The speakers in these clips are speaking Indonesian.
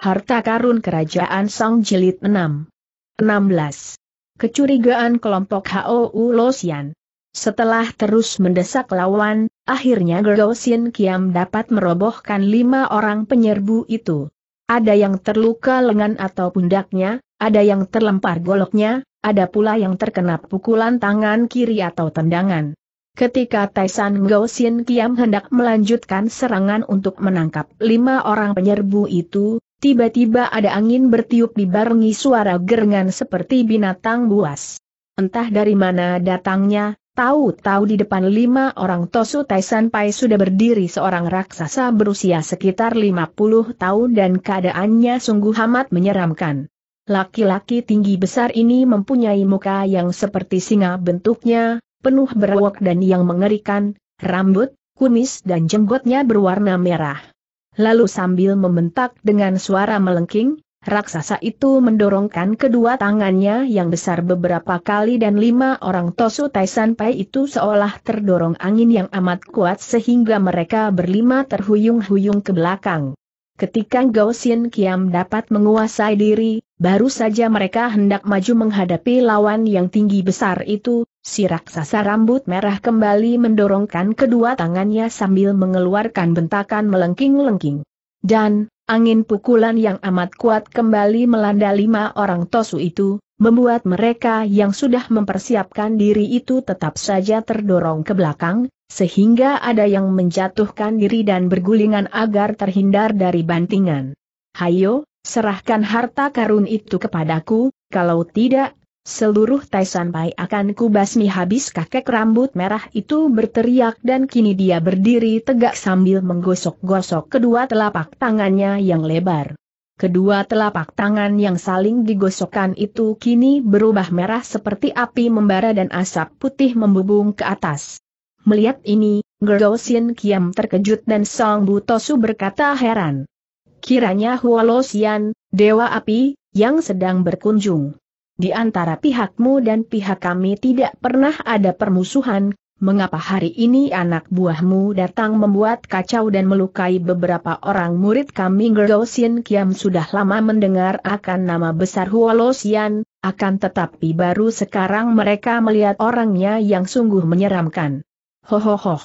Harta Karun Kerajaan Song Jilid 6 16. Kecurigaan kelompok HOU Losian Setelah terus mendesak lawan, akhirnya Gergosin Kiam dapat merobohkan lima orang penyerbu itu. Ada yang terluka lengan atau pundaknya, ada yang terlempar goloknya, ada pula yang terkena pukulan tangan kiri atau tendangan. Ketika Taisan Gosin Kiam hendak melanjutkan serangan untuk menangkap lima orang penyerbu itu, Tiba-tiba ada angin bertiup dibarengi suara gerengan seperti binatang buas. Entah dari mana datangnya, tahu-tahu di depan lima orang Tosu Taisan Pai sudah berdiri seorang raksasa berusia sekitar 50 tahun dan keadaannya sungguh amat menyeramkan. Laki-laki tinggi besar ini mempunyai muka yang seperti singa bentuknya, penuh berwok dan yang mengerikan, rambut, kumis dan jenggotnya berwarna merah lalu sambil membentak dengan suara melengking, raksasa itu mendorongkan kedua tangannya yang besar beberapa kali dan lima orang Tosu Taisan Pai itu seolah terdorong angin yang amat kuat sehingga mereka berlima terhuyung-huyung ke belakang. Ketika Xin Kiam dapat menguasai diri, baru saja mereka hendak maju menghadapi lawan yang tinggi besar itu, Si raksasa rambut merah kembali mendorongkan kedua tangannya sambil mengeluarkan bentakan melengking-lengking. Dan, angin pukulan yang amat kuat kembali melanda lima orang tosu itu, membuat mereka yang sudah mempersiapkan diri itu tetap saja terdorong ke belakang, sehingga ada yang menjatuhkan diri dan bergulingan agar terhindar dari bantingan. Hayo, serahkan harta karun itu kepadaku, kalau tidak Seluruh Taisan Pai akan kubasmi habis kakek rambut merah itu berteriak dan kini dia berdiri tegak sambil menggosok-gosok kedua telapak tangannya yang lebar. Kedua telapak tangan yang saling digosokkan itu kini berubah merah seperti api membara dan asap putih membubung ke atas. Melihat ini, Gerosian Kiam terkejut dan Song Butosu berkata heran. Kiranya Hualosian, Dewa Api, yang sedang berkunjung. Di antara pihakmu dan pihak kami tidak pernah ada permusuhan, mengapa hari ini anak buahmu datang membuat kacau dan melukai beberapa orang murid kami Gerdosin Kiam sudah lama mendengar akan nama besar Huolosian, akan tetapi baru sekarang mereka melihat orangnya yang sungguh menyeramkan. Ho ho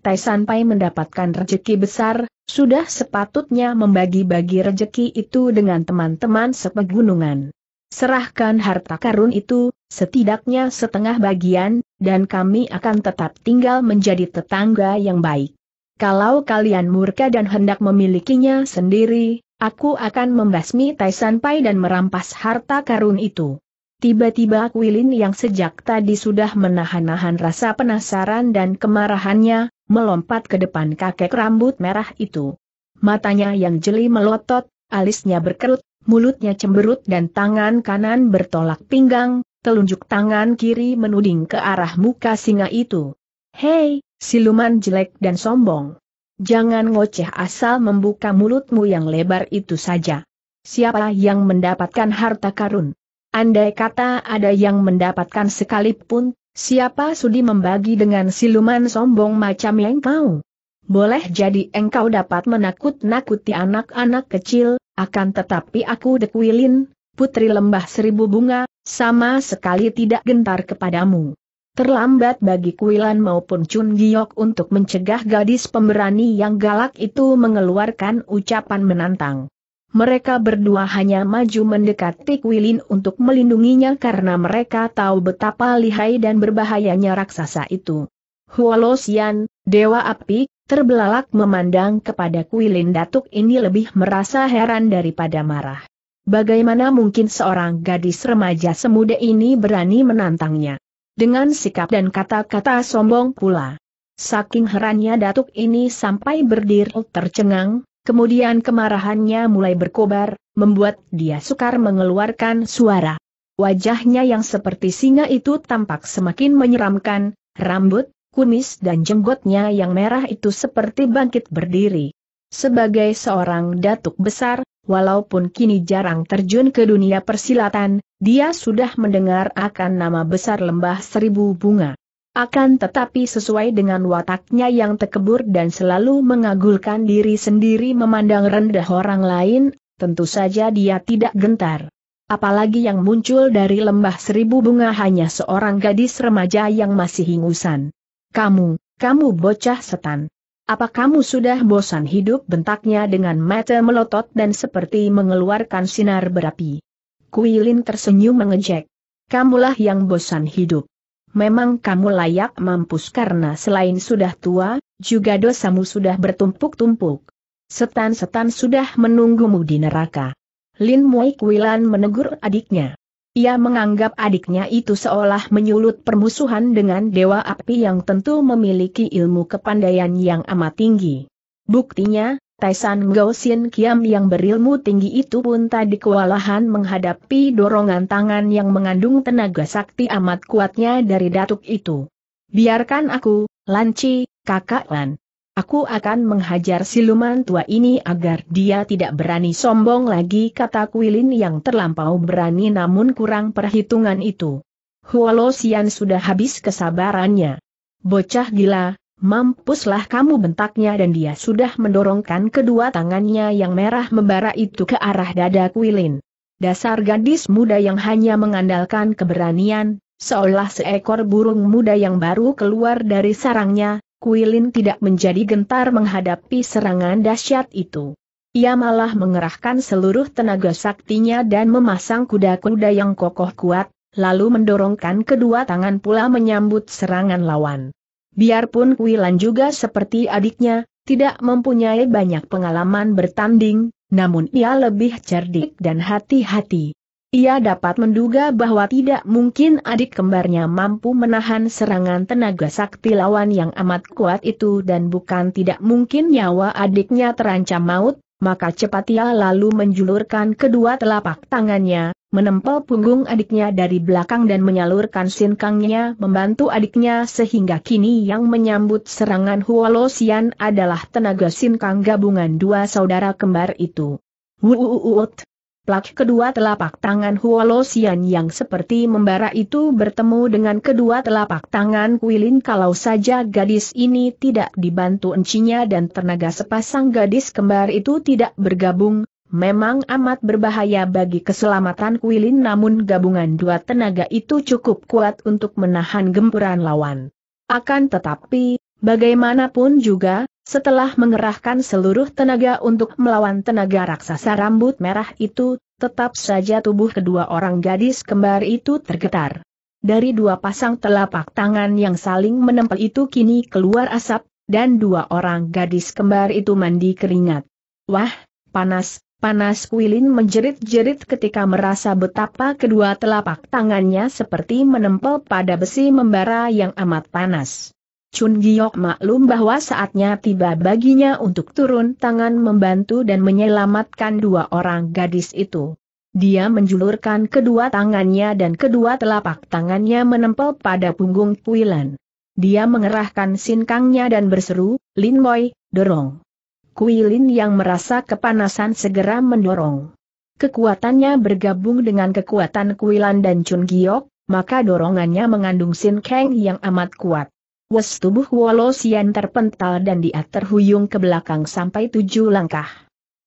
Tai Pai mendapatkan rejeki besar, sudah sepatutnya membagi-bagi rejeki itu dengan teman-teman sepegunungan. Serahkan harta karun itu, setidaknya setengah bagian, dan kami akan tetap tinggal menjadi tetangga yang baik. Kalau kalian murka dan hendak memilikinya sendiri, aku akan membasmi Taisan Pai dan merampas harta karun itu. Tiba-tiba Kuilin yang sejak tadi sudah menahan-nahan rasa penasaran dan kemarahannya, melompat ke depan kakek rambut merah itu. Matanya yang jeli melotot, alisnya berkerut, mulutnya cemberut dan tangan kanan bertolak pinggang, telunjuk tangan kiri menuding ke arah muka singa itu. Hei, siluman jelek dan sombong. Jangan ngoceh asal membuka mulutmu yang lebar itu saja. Siapa yang mendapatkan harta karun? Andai kata ada yang mendapatkan sekalipun, siapa sudi membagi dengan siluman sombong macam yang kau? Boleh jadi engkau dapat menakut-nakuti anak-anak kecil, akan tetapi aku dekuilin, putri lembah seribu bunga, sama sekali tidak gentar kepadamu. Terlambat bagi Kuilan maupun Chun Giok untuk mencegah gadis pemberani yang galak itu mengeluarkan ucapan menantang. Mereka berdua hanya maju mendekati Kuilin untuk melindunginya karena mereka tahu betapa lihai dan berbahayanya raksasa itu. Hualosian, Dewa api, terbelalak memandang kepada kuilin datuk ini lebih merasa heran daripada marah. Bagaimana mungkin seorang gadis remaja semuda ini berani menantangnya? Dengan sikap dan kata-kata sombong pula. Saking herannya datuk ini sampai berdiri tercengang, kemudian kemarahannya mulai berkobar, membuat dia sukar mengeluarkan suara. Wajahnya yang seperti singa itu tampak semakin menyeramkan, rambut, kumis dan jenggotnya yang merah itu seperti bangkit berdiri. Sebagai seorang datuk besar, walaupun kini jarang terjun ke dunia persilatan, dia sudah mendengar akan nama besar lembah seribu bunga. Akan tetapi sesuai dengan wataknya yang tekebur dan selalu mengagulkan diri sendiri memandang rendah orang lain, tentu saja dia tidak gentar. Apalagi yang muncul dari lembah seribu bunga hanya seorang gadis remaja yang masih ingusan. Kamu, kamu bocah setan. Apa kamu sudah bosan hidup bentaknya dengan mata melotot dan seperti mengeluarkan sinar berapi? Kuilin tersenyum mengejek. Kamulah yang bosan hidup. Memang kamu layak mampus karena selain sudah tua, juga dosamu sudah bertumpuk-tumpuk. Setan-setan sudah menunggumu di neraka. Lin Mui Kuilan menegur adiknya. Ia menganggap adiknya itu seolah menyulut permusuhan dengan Dewa Api yang tentu memiliki ilmu kepandaian yang amat tinggi. Buktinya, Taisan Gaussian Kiam yang berilmu tinggi itu pun tadi kewalahan menghadapi dorongan tangan yang mengandung tenaga sakti amat kuatnya dari datuk itu. Biarkan aku, Lanci, kakak Lan. Aku akan menghajar siluman tua ini agar dia tidak berani sombong lagi kata Kuilin yang terlampau berani namun kurang perhitungan itu. Huolo Sian sudah habis kesabarannya. Bocah gila, mampuslah kamu bentaknya dan dia sudah mendorongkan kedua tangannya yang merah membara itu ke arah dada Kuilin. Dasar gadis muda yang hanya mengandalkan keberanian, seolah seekor burung muda yang baru keluar dari sarangnya, Kuilin tidak menjadi gentar menghadapi serangan dahsyat itu. Ia malah mengerahkan seluruh tenaga saktinya dan memasang kuda-kuda yang kokoh kuat, lalu mendorongkan kedua tangan pula menyambut serangan lawan. Biarpun Kuilan juga seperti adiknya, tidak mempunyai banyak pengalaman bertanding, namun ia lebih cerdik dan hati-hati. Ia dapat menduga bahwa tidak mungkin adik kembarnya mampu menahan serangan tenaga sakti lawan yang amat kuat itu dan bukan tidak mungkin nyawa adiknya terancam maut, maka cepat ia lalu menjulurkan kedua telapak tangannya, menempel punggung adiknya dari belakang dan menyalurkan sinkangnya membantu adiknya sehingga kini yang menyambut serangan Huolosian adalah tenaga sinkang gabungan dua saudara kembar itu. Wuuuut. Plak kedua telapak tangan Huolosian yang seperti membara itu bertemu dengan kedua telapak tangan Kuilin kalau saja gadis ini tidak dibantu encinya dan tenaga sepasang gadis kembar itu tidak bergabung, memang amat berbahaya bagi keselamatan Kuilin namun gabungan dua tenaga itu cukup kuat untuk menahan gempuran lawan. Akan tetapi, bagaimanapun juga, setelah mengerahkan seluruh tenaga untuk melawan tenaga raksasa rambut merah itu, tetap saja tubuh kedua orang gadis kembar itu tergetar. Dari dua pasang telapak tangan yang saling menempel itu kini keluar asap, dan dua orang gadis kembar itu mandi keringat. Wah, panas, panas Wilin menjerit-jerit ketika merasa betapa kedua telapak tangannya seperti menempel pada besi membara yang amat panas. Chun Giok maklum bahwa saatnya tiba baginya untuk turun tangan membantu dan menyelamatkan dua orang gadis itu. Dia menjulurkan kedua tangannya dan kedua telapak tangannya menempel pada punggung Kuilan. Dia mengerahkan sinkangnya dan berseru, Lin Moy, dorong. Kuilin yang merasa kepanasan segera mendorong. Kekuatannya bergabung dengan kekuatan Kuilan dan Chun Giok, maka dorongannya mengandung sinkang yang amat kuat. Wes tubuh Wolosian terpental dan dia terhuyung ke belakang sampai tujuh langkah.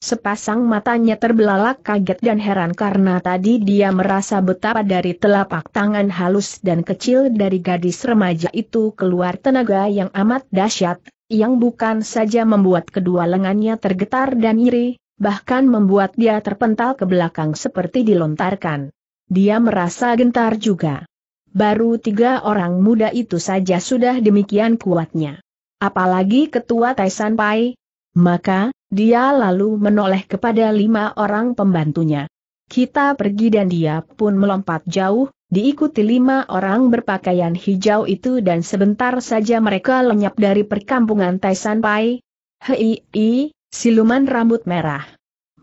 Sepasang matanya terbelalak kaget dan heran karena tadi dia merasa betapa dari telapak tangan halus dan kecil dari gadis remaja itu keluar tenaga yang amat dahsyat, yang bukan saja membuat kedua lengannya tergetar dan iri, bahkan membuat dia terpental ke belakang seperti dilontarkan. Dia merasa gentar juga. Baru tiga orang muda itu saja sudah demikian kuatnya. Apalagi ketua Taisan Pai. Maka, dia lalu menoleh kepada lima orang pembantunya. Kita pergi dan dia pun melompat jauh, diikuti lima orang berpakaian hijau itu dan sebentar saja mereka lenyap dari perkampungan Taisan Pai. Hei, siluman rambut merah.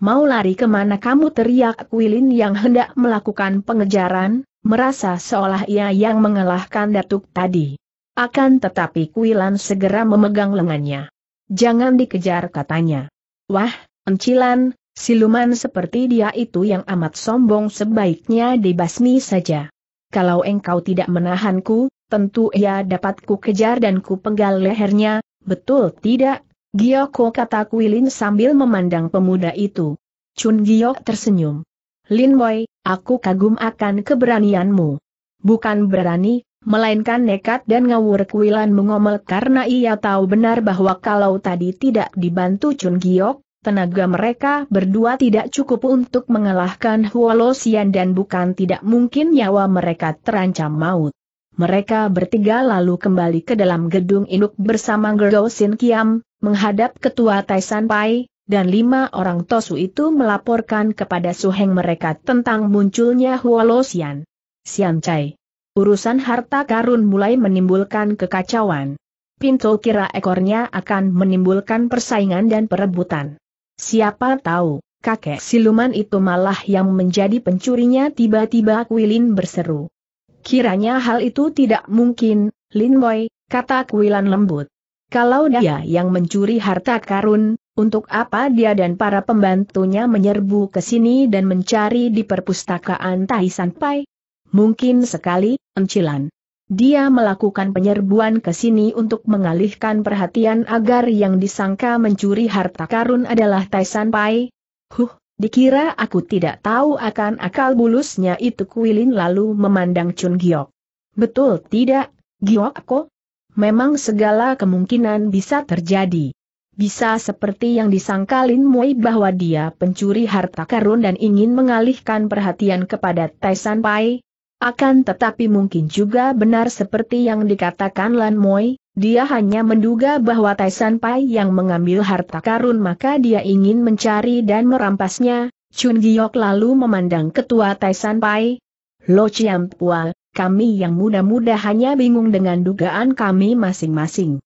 Mau lari kemana kamu teriak Wilin yang hendak melakukan pengejaran? merasa seolah ia yang mengalahkan datuk tadi. Akan tetapi Kuilan segera memegang lengannya. Jangan dikejar katanya. Wah, encilan, siluman seperti dia itu yang amat sombong sebaiknya dibasmi saja. Kalau engkau tidak menahanku, tentu ia dapat ku kejar dan ku penggal lehernya, betul tidak? Giyoko kata Kuilin sambil memandang pemuda itu. Chun Giok tersenyum. Lin Wei, aku kagum akan keberanianmu. Bukan berani, melainkan nekat dan ngawur kuilan mengomel karena ia tahu benar bahwa kalau tadi tidak dibantu Chun Giok, tenaga mereka berdua tidak cukup untuk mengalahkan Xian dan bukan tidak mungkin nyawa mereka terancam maut. Mereka bertiga lalu kembali ke dalam gedung induk bersama Gergo Sin Kiam, menghadap ketua Taisan Pai, dan lima orang Tosu itu melaporkan kepada Suheng mereka tentang munculnya Huolo Xian. Xian Cai. Urusan harta karun mulai menimbulkan kekacauan. Pintu kira ekornya akan menimbulkan persaingan dan perebutan. Siapa tahu, kakek siluman itu malah yang menjadi pencurinya tiba-tiba Kuilin berseru. Kiranya hal itu tidak mungkin, Lin Boy, kata Kuilan lembut. Kalau dia yang mencuri harta karun, untuk apa dia dan para pembantunya menyerbu ke sini dan mencari di perpustakaan Tai Sanpai? Mungkin sekali, encilan. Dia melakukan penyerbuan ke sini untuk mengalihkan perhatian agar yang disangka mencuri harta karun adalah Tai Sanpai. Huh, dikira aku tidak tahu akan akal bulusnya itu Kuilin lalu memandang Chun Giok. Betul tidak, Giok Ko? Memang segala kemungkinan bisa terjadi. Bisa seperti yang disangka Lin Mui bahwa dia pencuri harta karun dan ingin mengalihkan perhatian kepada Tai San Pai. Akan tetapi mungkin juga benar seperti yang dikatakan Lan Mui, dia hanya menduga bahwa Tai San Pai yang mengambil harta karun maka dia ingin mencari dan merampasnya. Chun Giok lalu memandang ketua Tai San Pai. Lo Chiam Pua, kami yang muda-muda hanya bingung dengan dugaan kami masing-masing.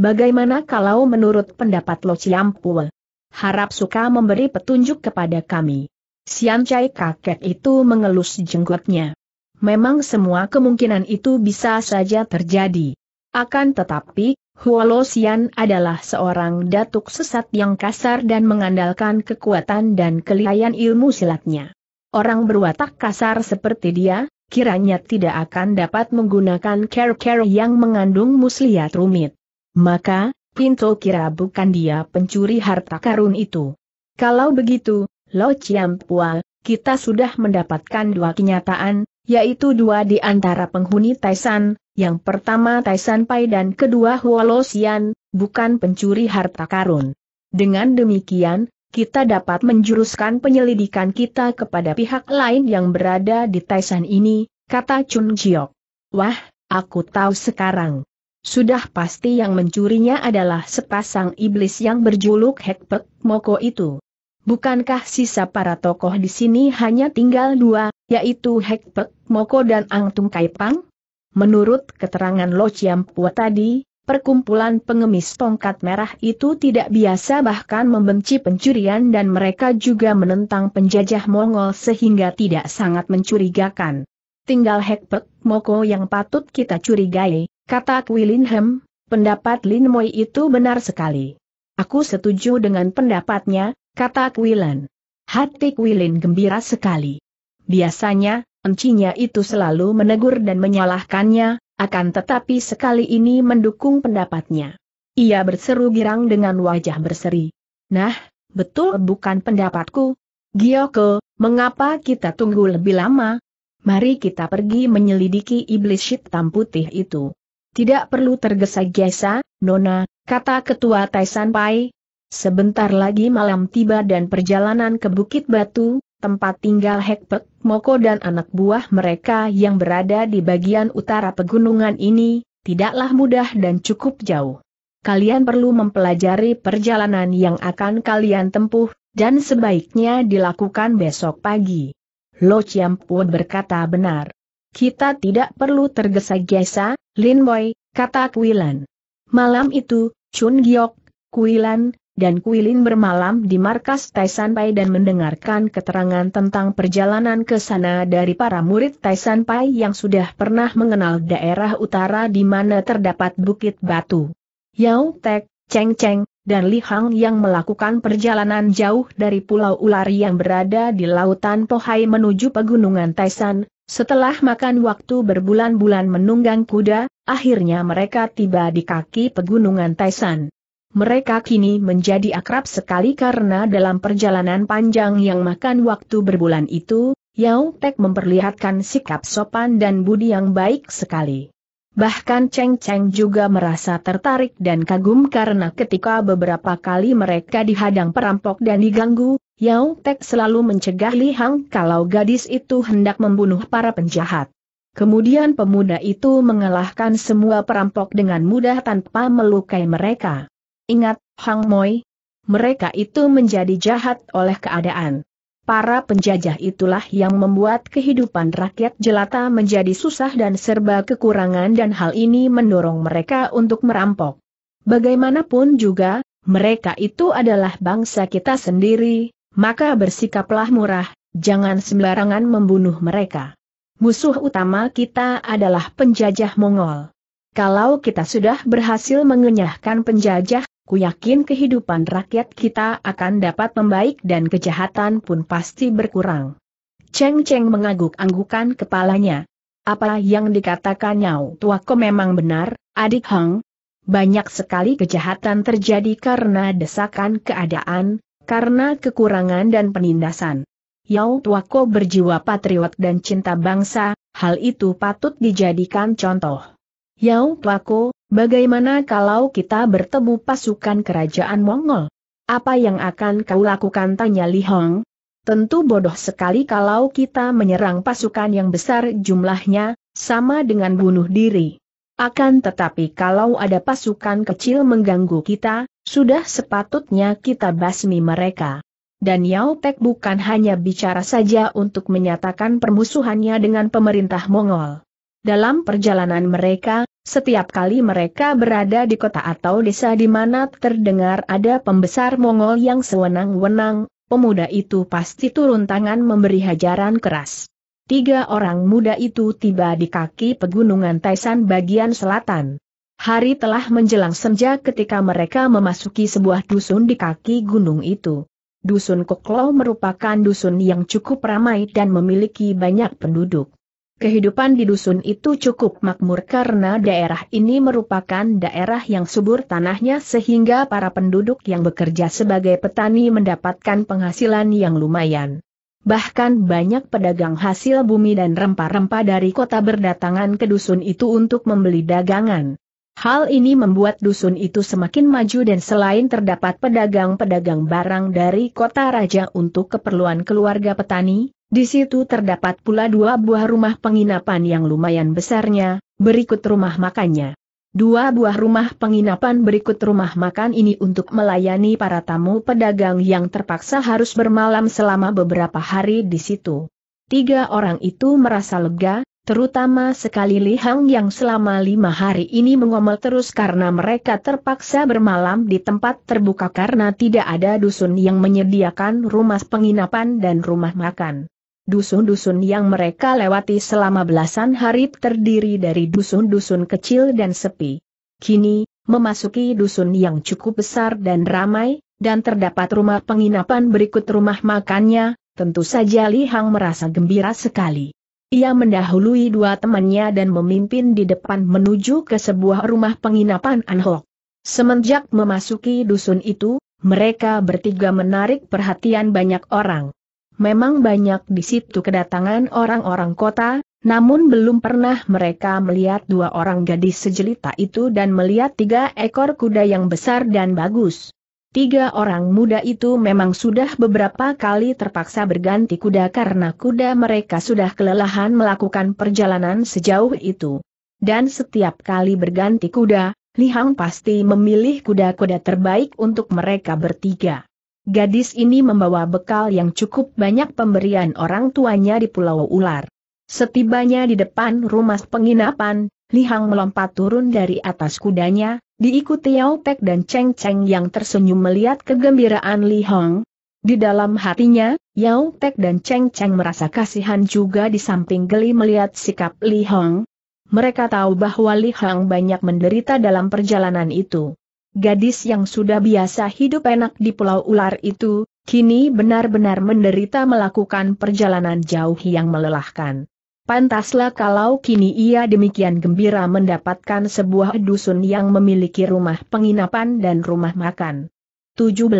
Bagaimana kalau menurut pendapat Lo Ciampul? Harap suka memberi petunjuk kepada kami. Sian Chai kakek itu mengelus jenggotnya. Memang semua kemungkinan itu bisa saja terjadi. Akan tetapi, Huolo Sian adalah seorang datuk sesat yang kasar dan mengandalkan kekuatan dan kelihayan ilmu silatnya. Orang berwatak kasar seperti dia, kiranya tidak akan dapat menggunakan care-care yang mengandung muslihat rumit. Maka, Pinto kira bukan dia pencuri harta karun itu. Kalau begitu, Lo Chiam Pua, kita sudah mendapatkan dua kenyataan, yaitu dua di antara penghuni Taisan, yang pertama Taisan Pai dan kedua Huolosian, bukan pencuri harta karun. Dengan demikian, kita dapat menjuruskan penyelidikan kita kepada pihak lain yang berada di Taisan ini, kata Chun Jiok. Wah, aku tahu sekarang sudah pasti yang mencurinya adalah sepasang iblis yang berjuluk Hekpek Moko itu. Bukankah sisa para tokoh di sini hanya tinggal dua, yaitu Hekpek Moko dan Angtung Kaipang? Menurut keterangan Lo Chiampua tadi, perkumpulan pengemis tongkat merah itu tidak biasa bahkan membenci pencurian dan mereka juga menentang penjajah Mongol sehingga tidak sangat mencurigakan. Tinggal Hekpek Moko yang patut kita curigai, Kata Hem, pendapat Lin Moy itu benar sekali. Aku setuju dengan pendapatnya, kata Kwilan. Hati Kwilin gembira sekali. Biasanya, encinya itu selalu menegur dan menyalahkannya, akan tetapi sekali ini mendukung pendapatnya. Ia berseru girang dengan wajah berseri. Nah, betul bukan pendapatku. Gioko, mengapa kita tunggu lebih lama? Mari kita pergi menyelidiki iblis hitam putih itu. Tidak perlu tergesa-gesa, Nona, kata ketua Taisan Pai. Sebentar lagi malam tiba dan perjalanan ke Bukit Batu, tempat tinggal Hekpek, Moko dan anak buah mereka yang berada di bagian utara pegunungan ini, tidaklah mudah dan cukup jauh. Kalian perlu mempelajari perjalanan yang akan kalian tempuh, dan sebaiknya dilakukan besok pagi. Lo Chiampu berkata benar. Kita tidak perlu tergesa-gesa, Lin Boy, kata Kuilan. Malam itu, Chun Giok, Kuilan, dan Kuilin bermalam di markas Taisan Pai dan mendengarkan keterangan tentang perjalanan ke sana dari para murid Taisan Pai yang sudah pernah mengenal daerah utara di mana terdapat Bukit Batu. Yao Tek, Cheng Cheng, dan Li Hang yang melakukan perjalanan jauh dari Pulau Ular yang berada di Lautan Pohai menuju Pegunungan Taisan, setelah makan waktu berbulan-bulan menunggang kuda, akhirnya mereka tiba di kaki pegunungan Taisan. Mereka kini menjadi akrab sekali karena dalam perjalanan panjang yang makan waktu berbulan itu, Yao Tek memperlihatkan sikap sopan dan budi yang baik sekali. Bahkan Cheng Cheng juga merasa tertarik dan kagum karena ketika beberapa kali mereka dihadang perampok dan diganggu, Yao Tek selalu mencegah Li Hang kalau gadis itu hendak membunuh para penjahat. Kemudian pemuda itu mengalahkan semua perampok dengan mudah tanpa melukai mereka. Ingat, Hang Moi, mereka itu menjadi jahat oleh keadaan. Para penjajah itulah yang membuat kehidupan rakyat jelata menjadi susah dan serba kekurangan dan hal ini mendorong mereka untuk merampok. Bagaimanapun juga, mereka itu adalah bangsa kita sendiri, maka bersikaplah murah, jangan sembarangan membunuh mereka. Musuh utama kita adalah penjajah Mongol. Kalau kita sudah berhasil mengenyahkan penjajah, Ku yakin kehidupan rakyat kita akan dapat membaik dan kejahatan pun pasti berkurang. Cheng Cheng mengaguk anggukan kepalanya. Apa yang dikatakan Nyau Tuako memang benar, adik Hang? Banyak sekali kejahatan terjadi karena desakan keadaan, karena kekurangan dan penindasan. Yao Tuako berjiwa patriot dan cinta bangsa, hal itu patut dijadikan contoh. Yao Pako, bagaimana kalau kita bertemu pasukan kerajaan Mongol? Apa yang akan kau lakukan tanya Li Hong? Tentu bodoh sekali kalau kita menyerang pasukan yang besar jumlahnya, sama dengan bunuh diri. Akan tetapi kalau ada pasukan kecil mengganggu kita, sudah sepatutnya kita basmi mereka. Dan Yao Pek bukan hanya bicara saja untuk menyatakan permusuhannya dengan pemerintah Mongol. Dalam perjalanan mereka, setiap kali mereka berada di kota atau desa di mana terdengar ada pembesar Mongol yang sewenang-wenang, pemuda itu pasti turun tangan memberi hajaran keras. Tiga orang muda itu tiba di kaki pegunungan Taisan bagian selatan. Hari telah menjelang senja ketika mereka memasuki sebuah dusun di kaki gunung itu. Dusun Koklo merupakan dusun yang cukup ramai dan memiliki banyak penduduk. Kehidupan di dusun itu cukup makmur karena daerah ini merupakan daerah yang subur tanahnya sehingga para penduduk yang bekerja sebagai petani mendapatkan penghasilan yang lumayan. Bahkan banyak pedagang hasil bumi dan rempah-rempah dari kota berdatangan ke dusun itu untuk membeli dagangan. Hal ini membuat dusun itu semakin maju dan selain terdapat pedagang-pedagang barang dari kota raja untuk keperluan keluarga petani, di situ terdapat pula dua buah rumah penginapan yang lumayan besarnya, berikut rumah makannya. Dua buah rumah penginapan berikut rumah makan ini untuk melayani para tamu pedagang yang terpaksa harus bermalam selama beberapa hari di situ. Tiga orang itu merasa lega, terutama sekali Lihang yang selama lima hari ini mengomel terus karena mereka terpaksa bermalam di tempat terbuka karena tidak ada dusun yang menyediakan rumah penginapan dan rumah makan. Dusun-dusun yang mereka lewati selama belasan hari terdiri dari dusun-dusun kecil dan sepi. Kini, memasuki dusun yang cukup besar dan ramai, dan terdapat rumah penginapan berikut rumah makannya, tentu saja Li Hang merasa gembira sekali. Ia mendahului dua temannya dan memimpin di depan menuju ke sebuah rumah penginapan Anhok. Semenjak memasuki dusun itu, mereka bertiga menarik perhatian banyak orang memang banyak di situ kedatangan orang-orang kota, namun belum pernah mereka melihat dua orang gadis sejelita itu dan melihat tiga ekor kuda yang besar dan bagus. Tiga orang muda itu memang sudah beberapa kali terpaksa berganti kuda karena kuda mereka sudah kelelahan melakukan perjalanan sejauh itu. Dan setiap kali berganti kuda, Lihang pasti memilih kuda-kuda terbaik untuk mereka bertiga. Gadis ini membawa bekal yang cukup banyak pemberian orang tuanya di Pulau Ular. Setibanya di depan rumah penginapan, Li Hang melompat turun dari atas kudanya, diikuti Yao Pek dan Cheng Cheng yang tersenyum melihat kegembiraan Li Hang. Di dalam hatinya, Yao Pek dan Cheng Cheng merasa kasihan juga di samping geli melihat sikap Li Hang. Mereka tahu bahwa Li Hang banyak menderita dalam perjalanan itu. Gadis yang sudah biasa hidup enak di Pulau Ular itu, kini benar-benar menderita melakukan perjalanan jauh yang melelahkan. Pantaslah kalau kini ia demikian gembira mendapatkan sebuah dusun yang memiliki rumah penginapan dan rumah makan. 17.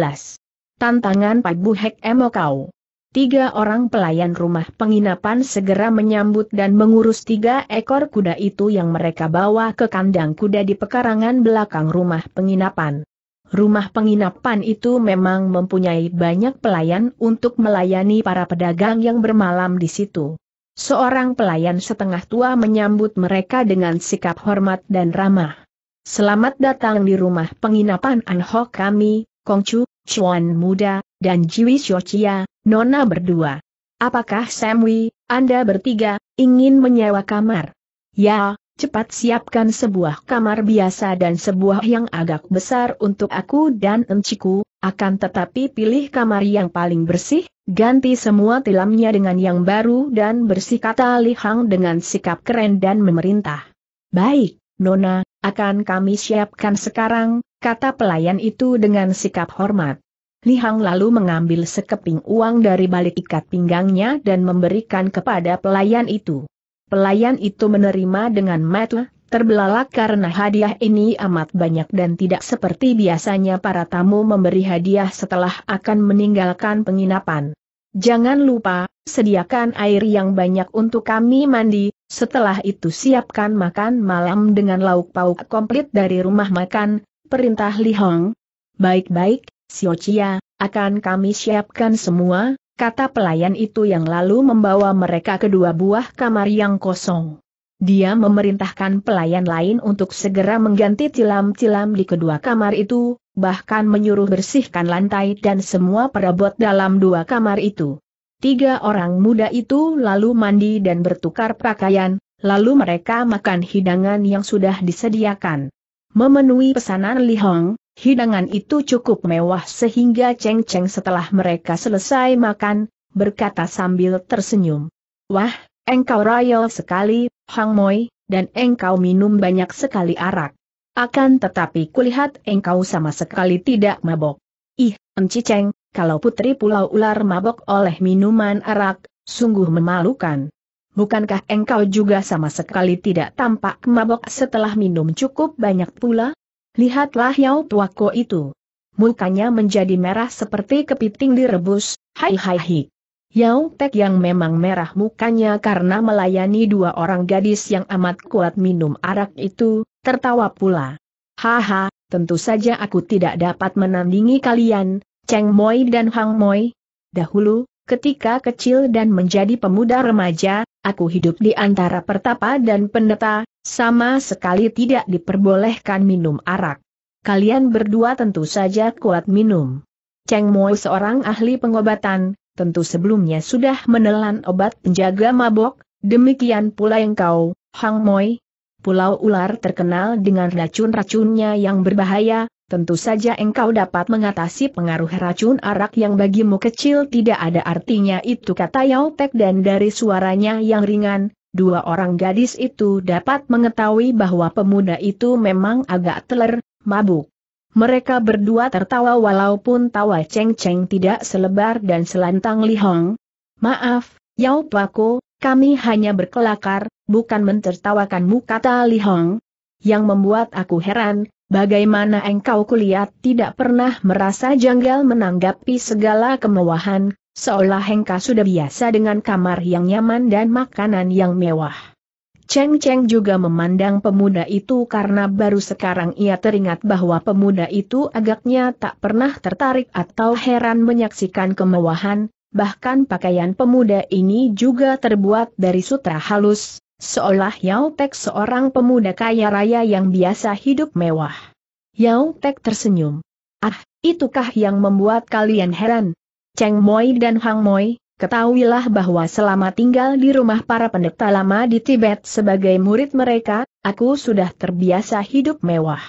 Tantangan Pak Buhek Emokau Tiga orang pelayan rumah penginapan segera menyambut dan mengurus tiga ekor kuda itu yang mereka bawa ke kandang kuda di pekarangan belakang rumah penginapan. Rumah penginapan itu memang mempunyai banyak pelayan untuk melayani para pedagang yang bermalam di situ. Seorang pelayan setengah tua menyambut mereka dengan sikap hormat dan ramah. Selamat datang di rumah penginapan Anho kami, Kongcu, Chuan Muda, dan Jiwi Xiochia, Nona berdua. Apakah Samwi, Anda bertiga, ingin menyewa kamar? Ya, cepat siapkan sebuah kamar biasa dan sebuah yang agak besar untuk aku dan enciku, akan tetapi pilih kamar yang paling bersih, ganti semua tilamnya dengan yang baru dan bersih kata Hang dengan sikap keren dan memerintah. Baik, Nona, akan kami siapkan sekarang, kata pelayan itu dengan sikap hormat. Lihang lalu mengambil sekeping uang dari balik ikat pinggangnya dan memberikan kepada pelayan itu. Pelayan itu menerima dengan mata terbelalak karena hadiah ini amat banyak dan tidak seperti biasanya para tamu memberi hadiah setelah akan meninggalkan penginapan. Jangan lupa, sediakan air yang banyak untuk kami mandi, setelah itu siapkan makan malam dengan lauk pauk komplit dari rumah makan, perintah Lihong. Baik-baik, Siocia, akan kami siapkan semua, kata pelayan itu yang lalu membawa mereka kedua buah kamar yang kosong. Dia memerintahkan pelayan lain untuk segera mengganti tilam-tilam di kedua kamar itu, bahkan menyuruh bersihkan lantai dan semua perabot dalam dua kamar itu. Tiga orang muda itu lalu mandi dan bertukar pakaian, lalu mereka makan hidangan yang sudah disediakan. Memenuhi pesanan Li Hong, Hidangan itu cukup mewah sehingga Cheng Cheng setelah mereka selesai makan, berkata sambil tersenyum. Wah, engkau royal sekali, Hang Moi, dan engkau minum banyak sekali arak. Akan tetapi kulihat engkau sama sekali tidak mabok. Ih, Enci Cheng, kalau putri pulau ular mabok oleh minuman arak, sungguh memalukan. Bukankah engkau juga sama sekali tidak tampak mabok setelah minum cukup banyak pula? Lihatlah Yao Tuako itu. Mukanya menjadi merah seperti kepiting direbus, hai hai hi. Yao Tek yang memang merah mukanya karena melayani dua orang gadis yang amat kuat minum arak itu, tertawa pula. Haha, tentu saja aku tidak dapat menandingi kalian, Cheng Moi dan Hang Moi. Dahulu, ketika kecil dan menjadi pemuda remaja, aku hidup di antara pertapa dan pendeta, sama sekali tidak diperbolehkan minum arak. Kalian berdua tentu saja kuat minum. Cheng Moi seorang ahli pengobatan, tentu sebelumnya sudah menelan obat penjaga mabok, demikian pula yang kau, Hang Moi. Pulau ular terkenal dengan racun-racunnya yang berbahaya, tentu saja engkau dapat mengatasi pengaruh racun arak yang bagimu kecil tidak ada artinya itu kata Yao Tek dan dari suaranya yang ringan, dua orang gadis itu dapat mengetahui bahwa pemuda itu memang agak teler, mabuk. Mereka berdua tertawa walaupun tawa ceng-ceng tidak selebar dan selantang lihong. Maaf, Yao Pako, kami hanya berkelakar, bukan mentertawakanmu kata Lihong. Yang membuat aku heran, bagaimana engkau kulihat tidak pernah merasa janggal menanggapi segala kemewahan, Seolah Hengka sudah biasa dengan kamar yang nyaman dan makanan yang mewah. Cheng Cheng juga memandang pemuda itu karena baru sekarang ia teringat bahwa pemuda itu agaknya tak pernah tertarik atau heran menyaksikan kemewahan, bahkan pakaian pemuda ini juga terbuat dari sutra halus, seolah Yao Tek seorang pemuda kaya raya yang biasa hidup mewah. Yao Tek tersenyum. Ah, itukah yang membuat kalian heran? Cheng Moi dan Hang Moi, ketahuilah bahwa selama tinggal di rumah para pendeta lama di Tibet sebagai murid mereka, aku sudah terbiasa hidup mewah.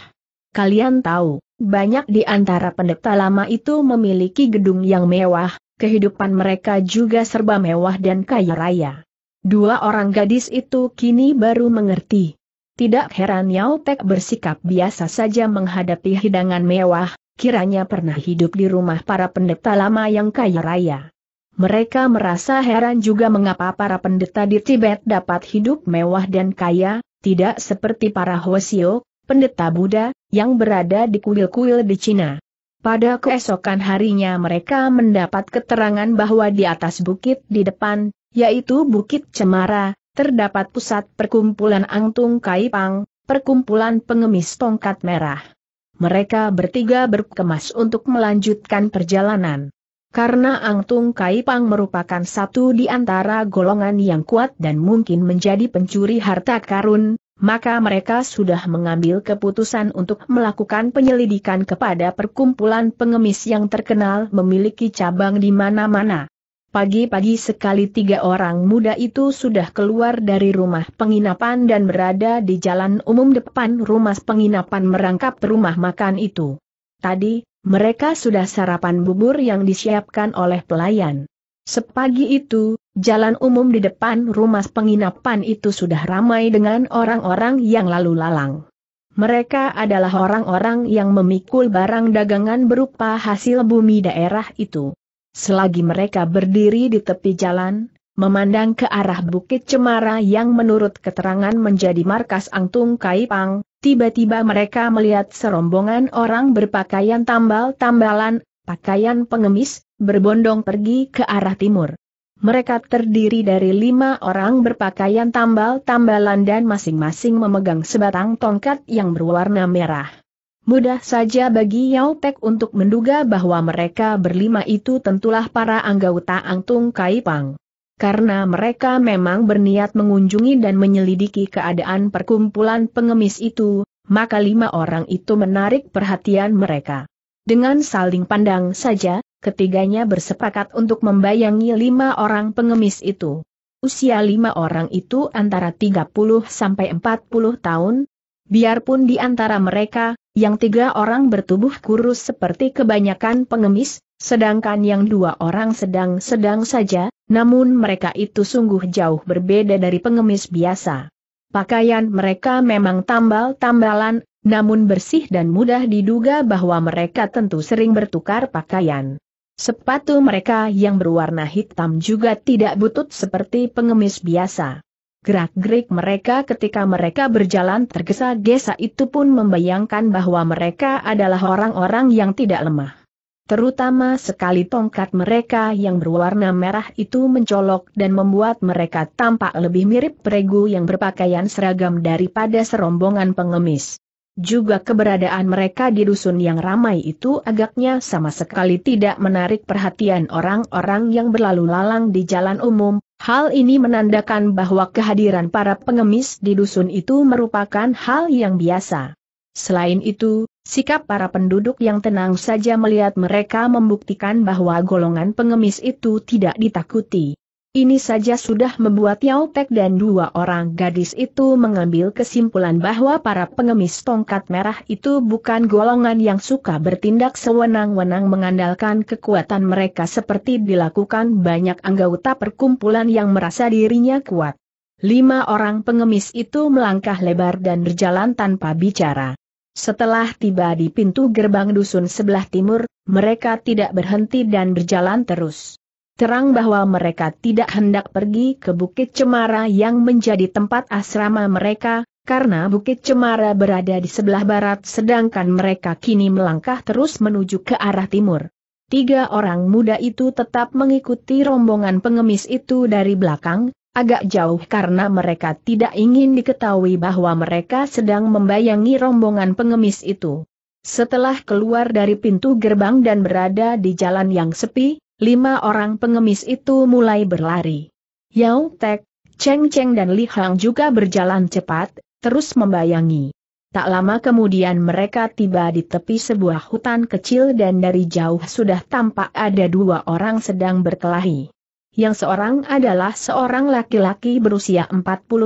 Kalian tahu, banyak di antara pendeta lama itu memiliki gedung yang mewah, kehidupan mereka juga serba mewah dan kaya raya. Dua orang gadis itu kini baru mengerti. Tidak heran Yao Tek bersikap biasa saja menghadapi hidangan mewah, kiranya pernah hidup di rumah para pendeta lama yang kaya raya. Mereka merasa heran juga mengapa para pendeta di Tibet dapat hidup mewah dan kaya, tidak seperti para Hosio, pendeta Buddha, yang berada di kuil-kuil di Cina. Pada keesokan harinya mereka mendapat keterangan bahwa di atas bukit di depan, yaitu Bukit Cemara, terdapat pusat perkumpulan Angtung Kaipang, perkumpulan pengemis tongkat merah mereka bertiga berkemas untuk melanjutkan perjalanan. Karena Ang Tung Kai Pang merupakan satu di antara golongan yang kuat dan mungkin menjadi pencuri harta karun, maka mereka sudah mengambil keputusan untuk melakukan penyelidikan kepada perkumpulan pengemis yang terkenal memiliki cabang di mana-mana. Pagi-pagi sekali tiga orang muda itu sudah keluar dari rumah penginapan dan berada di jalan umum depan rumah penginapan merangkap rumah makan itu. Tadi, mereka sudah sarapan bubur yang disiapkan oleh pelayan. Sepagi itu, jalan umum di depan rumah penginapan itu sudah ramai dengan orang-orang yang lalu lalang. Mereka adalah orang-orang yang memikul barang dagangan berupa hasil bumi daerah itu. Selagi mereka berdiri di tepi jalan, memandang ke arah Bukit Cemara yang menurut keterangan menjadi markas Angtung Kaipang, tiba-tiba mereka melihat serombongan orang berpakaian tambal-tambalan, pakaian pengemis, berbondong pergi ke arah timur. Mereka terdiri dari lima orang berpakaian tambal-tambalan dan masing-masing memegang sebatang tongkat yang berwarna merah. Mudah saja bagi Yao Pek untuk menduga bahwa mereka berlima itu tentulah para anggota Angtung Kai Pang. Karena mereka memang berniat mengunjungi dan menyelidiki keadaan perkumpulan pengemis itu, maka lima orang itu menarik perhatian mereka. Dengan saling pandang saja, ketiganya bersepakat untuk membayangi lima orang pengemis itu. Usia lima orang itu antara 30 sampai 40 tahun, Biarpun di antara mereka, yang tiga orang bertubuh kurus seperti kebanyakan pengemis, sedangkan yang dua orang sedang-sedang saja, namun mereka itu sungguh jauh berbeda dari pengemis biasa. Pakaian mereka memang tambal-tambalan, namun bersih dan mudah diduga bahwa mereka tentu sering bertukar pakaian. Sepatu mereka yang berwarna hitam juga tidak butut seperti pengemis biasa. Gerak-gerik mereka ketika mereka berjalan tergesa-gesa itu pun membayangkan bahwa mereka adalah orang-orang yang tidak lemah. Terutama sekali tongkat mereka yang berwarna merah itu mencolok dan membuat mereka tampak lebih mirip peregu yang berpakaian seragam daripada serombongan pengemis. Juga keberadaan mereka di dusun yang ramai itu agaknya sama sekali tidak menarik perhatian orang-orang yang berlalu lalang di jalan umum, Hal ini menandakan bahwa kehadiran para pengemis di dusun itu merupakan hal yang biasa. Selain itu, sikap para penduduk yang tenang saja melihat mereka membuktikan bahwa golongan pengemis itu tidak ditakuti. Ini saja sudah membuat Yao Pek dan dua orang gadis itu mengambil kesimpulan bahwa para pengemis tongkat merah itu bukan golongan yang suka bertindak sewenang-wenang mengandalkan kekuatan mereka seperti dilakukan banyak anggota perkumpulan yang merasa dirinya kuat. Lima orang pengemis itu melangkah lebar dan berjalan tanpa bicara. Setelah tiba di pintu gerbang dusun sebelah timur, mereka tidak berhenti dan berjalan terus terang bahwa mereka tidak hendak pergi ke Bukit Cemara yang menjadi tempat asrama mereka, karena Bukit Cemara berada di sebelah barat sedangkan mereka kini melangkah terus menuju ke arah timur. Tiga orang muda itu tetap mengikuti rombongan pengemis itu dari belakang, agak jauh karena mereka tidak ingin diketahui bahwa mereka sedang membayangi rombongan pengemis itu. Setelah keluar dari pintu gerbang dan berada di jalan yang sepi, lima orang pengemis itu mulai berlari. Yao Tek, Cheng Cheng dan Li Hang juga berjalan cepat, terus membayangi. Tak lama kemudian mereka tiba di tepi sebuah hutan kecil dan dari jauh sudah tampak ada dua orang sedang berkelahi. Yang seorang adalah seorang laki-laki berusia 40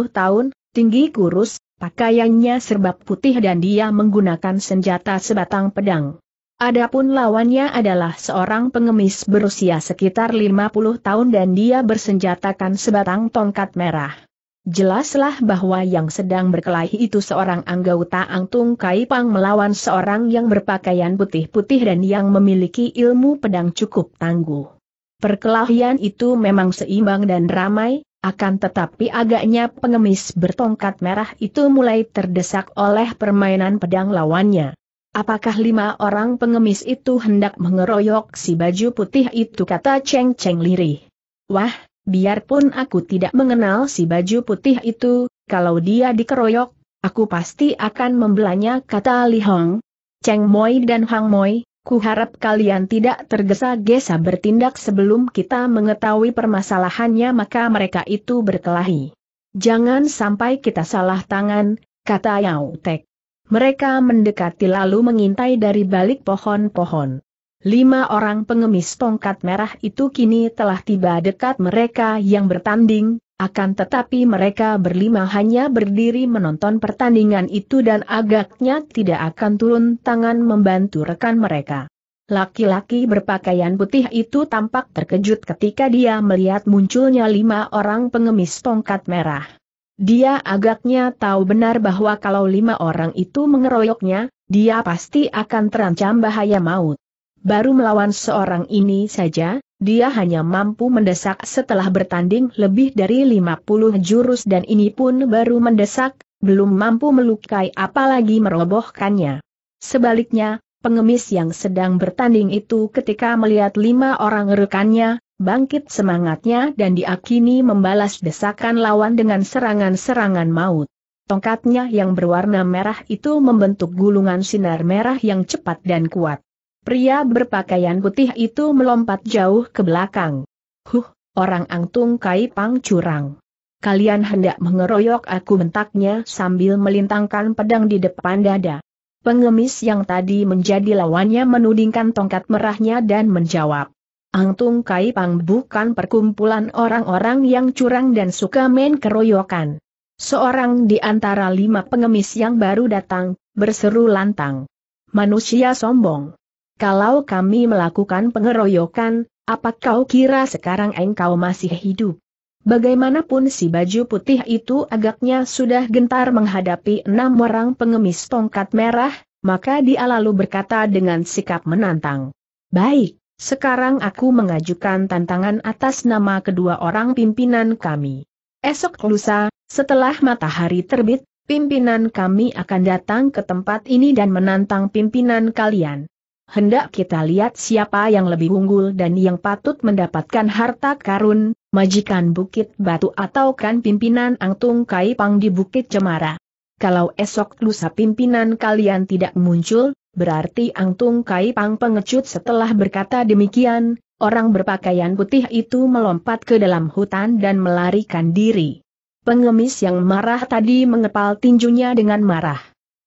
tahun, tinggi kurus, pakaiannya serba putih dan dia menggunakan senjata sebatang pedang. Adapun lawannya adalah seorang pengemis berusia sekitar 50 tahun dan dia bersenjatakan sebatang tongkat merah. Jelaslah bahwa yang sedang berkelahi itu seorang anggota Angtung Kaipang melawan seorang yang berpakaian putih-putih dan yang memiliki ilmu pedang cukup tangguh. Perkelahian itu memang seimbang dan ramai, akan tetapi agaknya pengemis bertongkat merah itu mulai terdesak oleh permainan pedang lawannya. Apakah lima orang pengemis itu hendak mengeroyok si baju putih itu kata Cheng Cheng lirih. Wah, biarpun aku tidak mengenal si baju putih itu, kalau dia dikeroyok, aku pasti akan membelanya kata Li Hong. Cheng Moi dan Hang Moi, harap kalian tidak tergesa-gesa bertindak sebelum kita mengetahui permasalahannya maka mereka itu berkelahi. Jangan sampai kita salah tangan, kata Yao Tek. Mereka mendekati lalu mengintai dari balik pohon-pohon. Lima orang pengemis tongkat merah itu kini telah tiba dekat mereka yang bertanding, akan tetapi mereka berlima hanya berdiri menonton pertandingan itu dan agaknya tidak akan turun tangan membantu rekan mereka. Laki-laki berpakaian putih itu tampak terkejut ketika dia melihat munculnya lima orang pengemis tongkat merah. Dia agaknya tahu benar bahwa kalau lima orang itu mengeroyoknya, dia pasti akan terancam bahaya maut. Baru melawan seorang ini saja, dia hanya mampu mendesak setelah bertanding lebih dari 50 jurus dan ini pun baru mendesak, belum mampu melukai apalagi merobohkannya. Sebaliknya, pengemis yang sedang bertanding itu ketika melihat lima orang rekannya, bangkit semangatnya dan diakini membalas desakan lawan dengan serangan-serangan maut. Tongkatnya yang berwarna merah itu membentuk gulungan sinar merah yang cepat dan kuat. Pria berpakaian putih itu melompat jauh ke belakang. Huh, orang angtung kai pang curang. Kalian hendak mengeroyok aku bentaknya sambil melintangkan pedang di depan dada. Pengemis yang tadi menjadi lawannya menudingkan tongkat merahnya dan menjawab. Angtung Kai Pang bukan perkumpulan orang-orang yang curang dan suka main keroyokan. Seorang di antara lima pengemis yang baru datang, berseru lantang. Manusia sombong. Kalau kami melakukan pengeroyokan, apa kau kira sekarang engkau masih hidup? Bagaimanapun si baju putih itu agaknya sudah gentar menghadapi enam orang pengemis tongkat merah, maka dia lalu berkata dengan sikap menantang. Baik, sekarang aku mengajukan tantangan atas nama kedua orang pimpinan kami. Esok lusa, setelah matahari terbit, pimpinan kami akan datang ke tempat ini dan menantang pimpinan kalian. Hendak kita lihat siapa yang lebih unggul dan yang patut mendapatkan harta karun, majikan Bukit Batu atau kan pimpinan Angtung Kai Pang di Bukit Cemara. Kalau esok lusa pimpinan kalian tidak muncul, berarti Angtung Kai Pang pengecut setelah berkata demikian, orang berpakaian putih itu melompat ke dalam hutan dan melarikan diri. Pengemis yang marah tadi mengepal tinjunya dengan marah.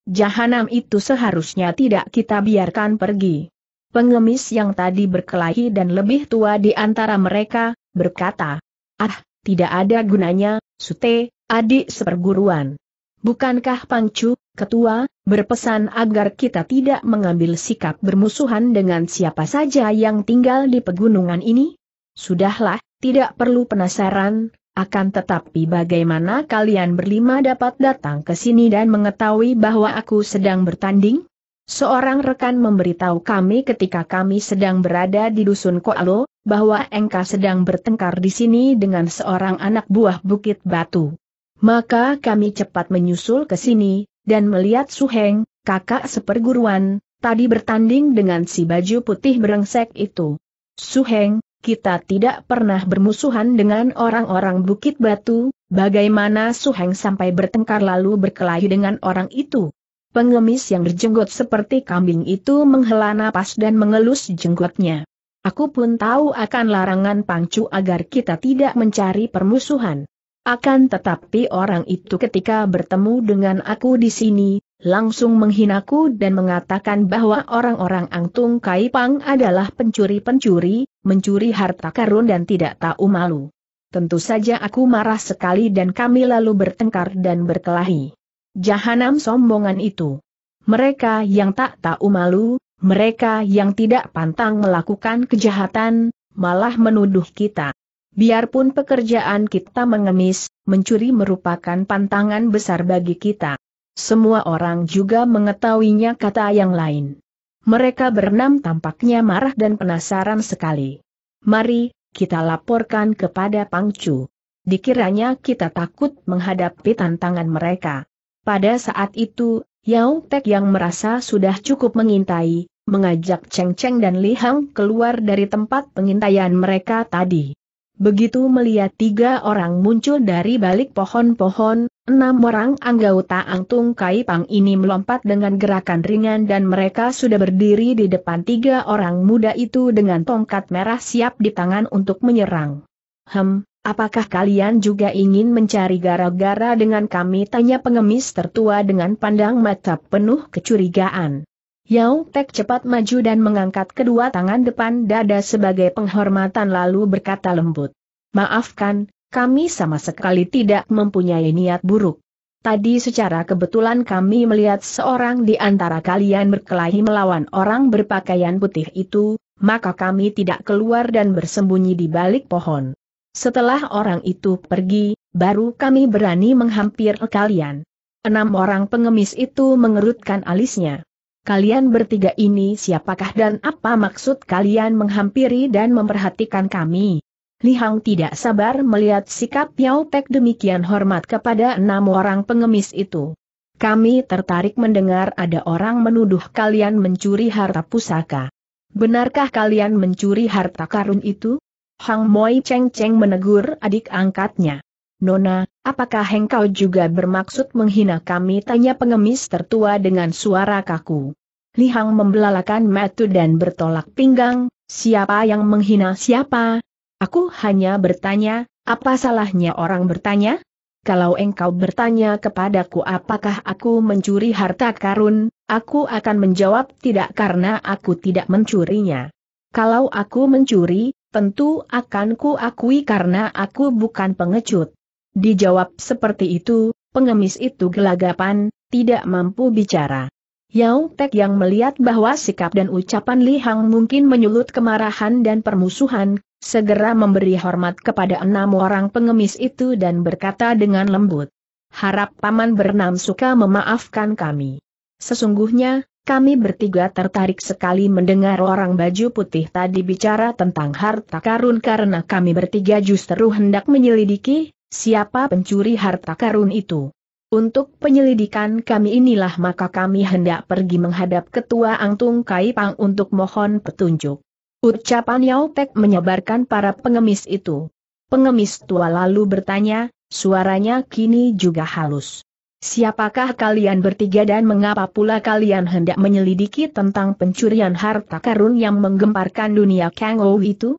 Jahanam itu seharusnya tidak kita biarkan pergi. Pengemis yang tadi berkelahi dan lebih tua di antara mereka, berkata, Ah, tidak ada gunanya, Sute, adik seperguruan. Bukankah Pangcu, Ketua, berpesan agar kita tidak mengambil sikap bermusuhan dengan siapa saja yang tinggal di pegunungan ini? Sudahlah, tidak perlu penasaran, akan tetapi bagaimana kalian berlima dapat datang ke sini dan mengetahui bahwa aku sedang bertanding? Seorang rekan memberitahu kami ketika kami sedang berada di dusun Koalo, bahwa Engka sedang bertengkar di sini dengan seorang anak buah Bukit Batu. Maka kami cepat menyusul ke sini, dan melihat Su Heng, kakak seperguruan, tadi bertanding dengan si baju putih berengsek itu. Su Heng, kita tidak pernah bermusuhan dengan orang-orang Bukit Batu, bagaimana Su Heng sampai bertengkar lalu berkelahi dengan orang itu? Pengemis yang berjenggot seperti kambing itu menghela napas dan mengelus jenggotnya. Aku pun tahu akan larangan pangcu agar kita tidak mencari permusuhan. Akan tetapi orang itu ketika bertemu dengan aku di sini, langsung menghinaku dan mengatakan bahwa orang-orang Angtung Kaipang adalah pencuri-pencuri, mencuri harta karun dan tidak tahu malu. Tentu saja aku marah sekali dan kami lalu bertengkar dan berkelahi. Jahanam sombongan itu. Mereka yang tak tahu malu, mereka yang tidak pantang melakukan kejahatan, malah menuduh kita Biarpun pekerjaan kita mengemis, mencuri merupakan pantangan besar bagi kita. Semua orang juga mengetahuinya kata yang lain. Mereka berenam tampaknya marah dan penasaran sekali. Mari, kita laporkan kepada Pangcu. Dikiranya kita takut menghadapi tantangan mereka. Pada saat itu, Yao Tek yang merasa sudah cukup mengintai, mengajak Cheng Cheng dan Li Hang keluar dari tempat pengintaian mereka tadi. Begitu melihat tiga orang muncul dari balik pohon-pohon, enam orang anggota Angtung Kai Pang ini melompat dengan gerakan ringan dan mereka sudah berdiri di depan tiga orang muda itu dengan tongkat merah siap di tangan untuk menyerang. Hem, apakah kalian juga ingin mencari gara-gara dengan kami? Tanya pengemis tertua dengan pandang mata penuh kecurigaan. Yao Tek cepat maju dan mengangkat kedua tangan depan dada sebagai penghormatan lalu berkata lembut. Maafkan, kami sama sekali tidak mempunyai niat buruk. Tadi secara kebetulan kami melihat seorang di antara kalian berkelahi melawan orang berpakaian putih itu, maka kami tidak keluar dan bersembunyi di balik pohon. Setelah orang itu pergi, baru kami berani menghampir kalian. Enam orang pengemis itu mengerutkan alisnya kalian bertiga ini siapakah dan apa maksud kalian menghampiri dan memperhatikan kami? Li Hang tidak sabar melihat sikap Yao Pek demikian hormat kepada enam orang pengemis itu. Kami tertarik mendengar ada orang menuduh kalian mencuri harta pusaka. Benarkah kalian mencuri harta karun itu? Hang Moi Cheng Cheng menegur adik angkatnya. Nona, Apakah engkau juga bermaksud menghina kami? Tanya pengemis tertua dengan suara kaku. Lihang membelalakan matu dan bertolak pinggang, siapa yang menghina siapa? Aku hanya bertanya, apa salahnya orang bertanya? Kalau engkau bertanya kepadaku apakah aku mencuri harta karun, aku akan menjawab tidak karena aku tidak mencurinya. Kalau aku mencuri, tentu akan kuakui karena aku bukan pengecut. Dijawab seperti itu, pengemis itu gelagapan, tidak mampu bicara. Yao Tek yang melihat bahwa sikap dan ucapan Li Hang mungkin menyulut kemarahan dan permusuhan, segera memberi hormat kepada enam orang pengemis itu dan berkata dengan lembut. Harap Paman Bernam suka memaafkan kami. Sesungguhnya, kami bertiga tertarik sekali mendengar orang baju putih tadi bicara tentang harta karun karena kami bertiga justru hendak menyelidiki, Siapa pencuri harta karun itu? Untuk penyelidikan kami inilah maka kami hendak pergi menghadap Ketua Angtung Kai Pang untuk mohon petunjuk. Ucapan Yao Tek menyebarkan para pengemis itu. Pengemis tua lalu bertanya, suaranya kini juga halus. Siapakah kalian bertiga dan mengapa pula kalian hendak menyelidiki tentang pencurian harta karun yang menggemparkan dunia Kang Ou itu?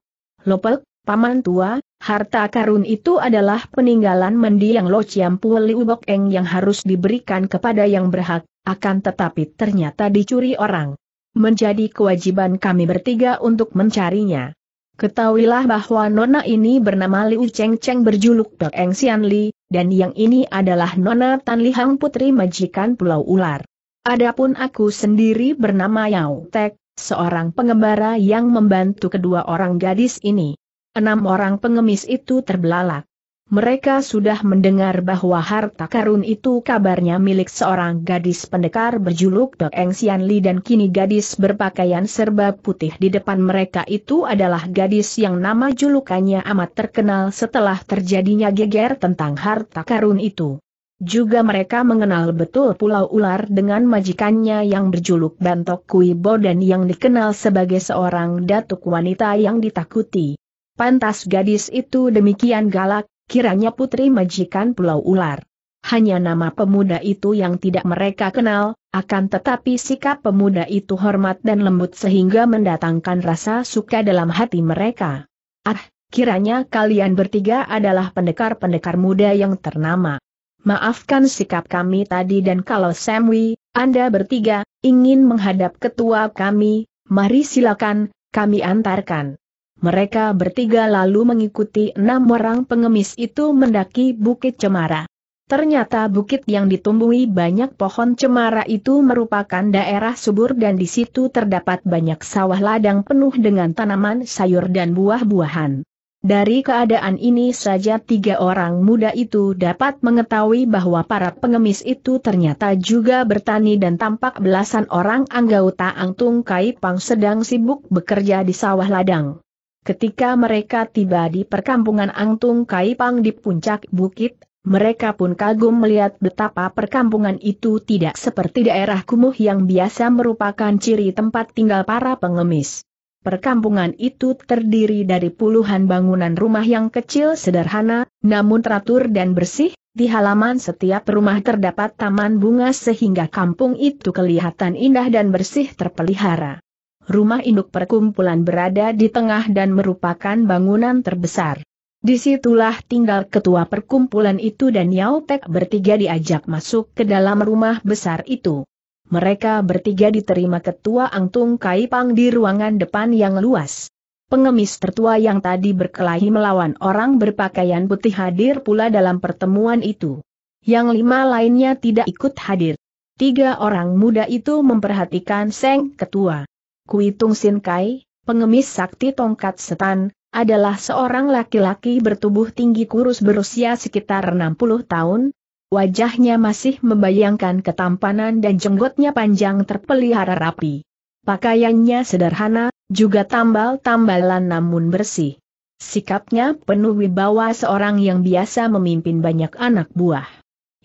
Lopek, Paman tua, harta karun itu adalah peninggalan mendiang Lo Chiampu Eng yang harus diberikan kepada yang berhak, akan tetapi ternyata dicuri orang. Menjadi kewajiban kami bertiga untuk mencarinya. Ketahuilah bahwa nona ini bernama Liu Cheng Cheng berjuluk Pek Eng Sian Li, dan yang ini adalah nona Tan Li Hang Putri Majikan Pulau Ular. Adapun aku sendiri bernama Yao Tek, seorang pengembara yang membantu kedua orang gadis ini enam orang pengemis itu terbelalak. Mereka sudah mendengar bahwa harta karun itu kabarnya milik seorang gadis pendekar berjuluk Dok Eng Sian Li dan kini gadis berpakaian serba putih di depan mereka itu adalah gadis yang nama julukannya amat terkenal setelah terjadinya geger tentang harta karun itu. Juga mereka mengenal betul Pulau Ular dengan majikannya yang berjuluk Bantok Kui Bo dan yang dikenal sebagai seorang datuk wanita yang ditakuti. Pantas gadis itu demikian galak, kiranya putri majikan Pulau Ular. Hanya nama pemuda itu yang tidak mereka kenal, akan tetapi sikap pemuda itu hormat dan lembut sehingga mendatangkan rasa suka dalam hati mereka. Ah, kiranya kalian bertiga adalah pendekar-pendekar muda yang ternama. Maafkan sikap kami tadi dan kalau Samwi, Anda bertiga, ingin menghadap ketua kami, mari silakan, kami antarkan mereka bertiga lalu mengikuti enam orang pengemis itu mendaki Bukit Cemara. Ternyata bukit yang ditumbuhi banyak pohon cemara itu merupakan daerah subur dan di situ terdapat banyak sawah ladang penuh dengan tanaman sayur dan buah-buahan. Dari keadaan ini saja tiga orang muda itu dapat mengetahui bahwa para pengemis itu ternyata juga bertani dan tampak belasan orang anggota Angtung Kai Pang sedang sibuk bekerja di sawah ladang. Ketika mereka tiba di perkampungan Angtung Kaipang di puncak bukit, mereka pun kagum melihat betapa perkampungan itu tidak seperti daerah kumuh yang biasa merupakan ciri tempat tinggal para pengemis. Perkampungan itu terdiri dari puluhan bangunan rumah yang kecil sederhana, namun teratur dan bersih, di halaman setiap rumah terdapat taman bunga sehingga kampung itu kelihatan indah dan bersih terpelihara rumah induk perkumpulan berada di tengah dan merupakan bangunan terbesar. Disitulah tinggal ketua perkumpulan itu dan Yao Tek bertiga diajak masuk ke dalam rumah besar itu. Mereka bertiga diterima ketua Angtung Kai Pang di ruangan depan yang luas. Pengemis tertua yang tadi berkelahi melawan orang berpakaian putih hadir pula dalam pertemuan itu. Yang lima lainnya tidak ikut hadir. Tiga orang muda itu memperhatikan Seng Ketua. Kuitung Sin pengemis sakti tongkat setan, adalah seorang laki-laki bertubuh tinggi kurus berusia sekitar 60 tahun. Wajahnya masih membayangkan ketampanan dan jenggotnya panjang terpelihara rapi. Pakaiannya sederhana, juga tambal-tambalan namun bersih. Sikapnya penuh wibawa seorang yang biasa memimpin banyak anak buah.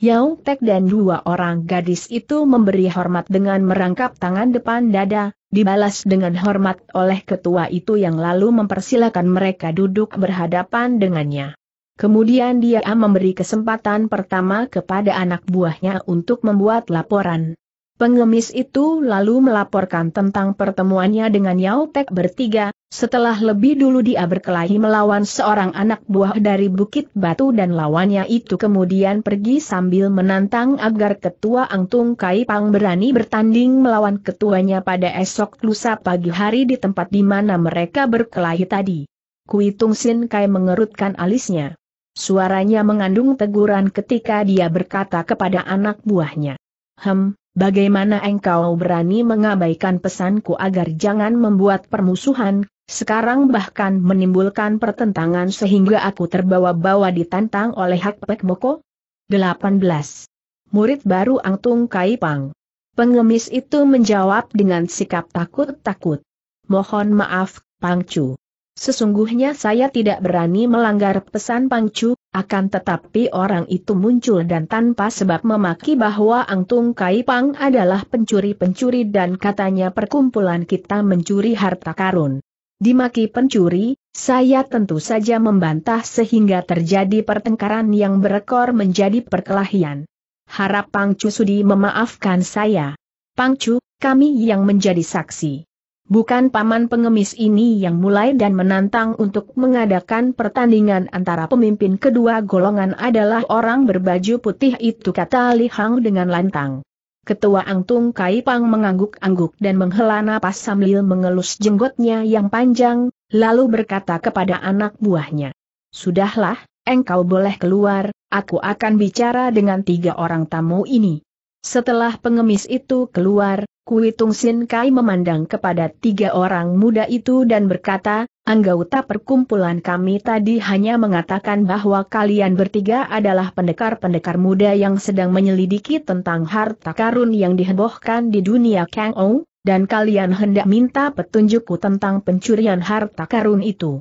Yao Tek dan dua orang gadis itu memberi hormat dengan merangkap tangan depan dada, dibalas dengan hormat oleh ketua itu yang lalu mempersilahkan mereka duduk berhadapan dengannya. Kemudian dia memberi kesempatan pertama kepada anak buahnya untuk membuat laporan. Pengemis itu lalu melaporkan tentang pertemuannya dengan Yao bertiga, setelah lebih dulu dia berkelahi melawan seorang anak buah dari Bukit Batu dan lawannya itu kemudian pergi sambil menantang agar ketua Angtung Kai Pang berani bertanding melawan ketuanya pada esok lusa pagi hari di tempat di mana mereka berkelahi tadi. Kui Tung Sin Kai mengerutkan alisnya. Suaranya mengandung teguran ketika dia berkata kepada anak buahnya. Hem, Bagaimana engkau berani mengabaikan pesanku agar jangan membuat permusuhan, sekarang bahkan menimbulkan pertentangan sehingga aku terbawa-bawa ditantang oleh Hak Pek Moko. 18. Murid baru Ang Tung Kai Pang. Pengemis itu menjawab dengan sikap takut-takut. Mohon maaf, Pangcu. Sesungguhnya saya tidak berani melanggar pesan Pangcu, akan tetapi orang itu muncul dan tanpa sebab memaki bahwa Ang Tung Kai Pang adalah pencuri-pencuri dan katanya perkumpulan kita mencuri harta karun dimaki pencuri, saya tentu saja membantah sehingga terjadi pertengkaran yang berekor menjadi perkelahian. Harap Pangcu Sudi memaafkan saya. Pangcu, kami yang menjadi saksi. Bukan paman pengemis ini yang mulai dan menantang untuk mengadakan pertandingan antara pemimpin kedua golongan adalah orang berbaju putih itu kata Li Hang dengan lantang. Ketua Angtung Kai Pang mengangguk-angguk dan menghela napas sambil mengelus jenggotnya yang panjang, lalu berkata kepada anak buahnya. Sudahlah, engkau boleh keluar, aku akan bicara dengan tiga orang tamu ini. Setelah pengemis itu keluar, Kui Tung Sin Kai memandang kepada tiga orang muda itu dan berkata, anggota perkumpulan kami tadi hanya mengatakan bahwa kalian bertiga adalah pendekar-pendekar muda yang sedang menyelidiki tentang harta karun yang dihebohkan di dunia Kang Ong, dan kalian hendak minta petunjukku tentang pencurian harta karun itu.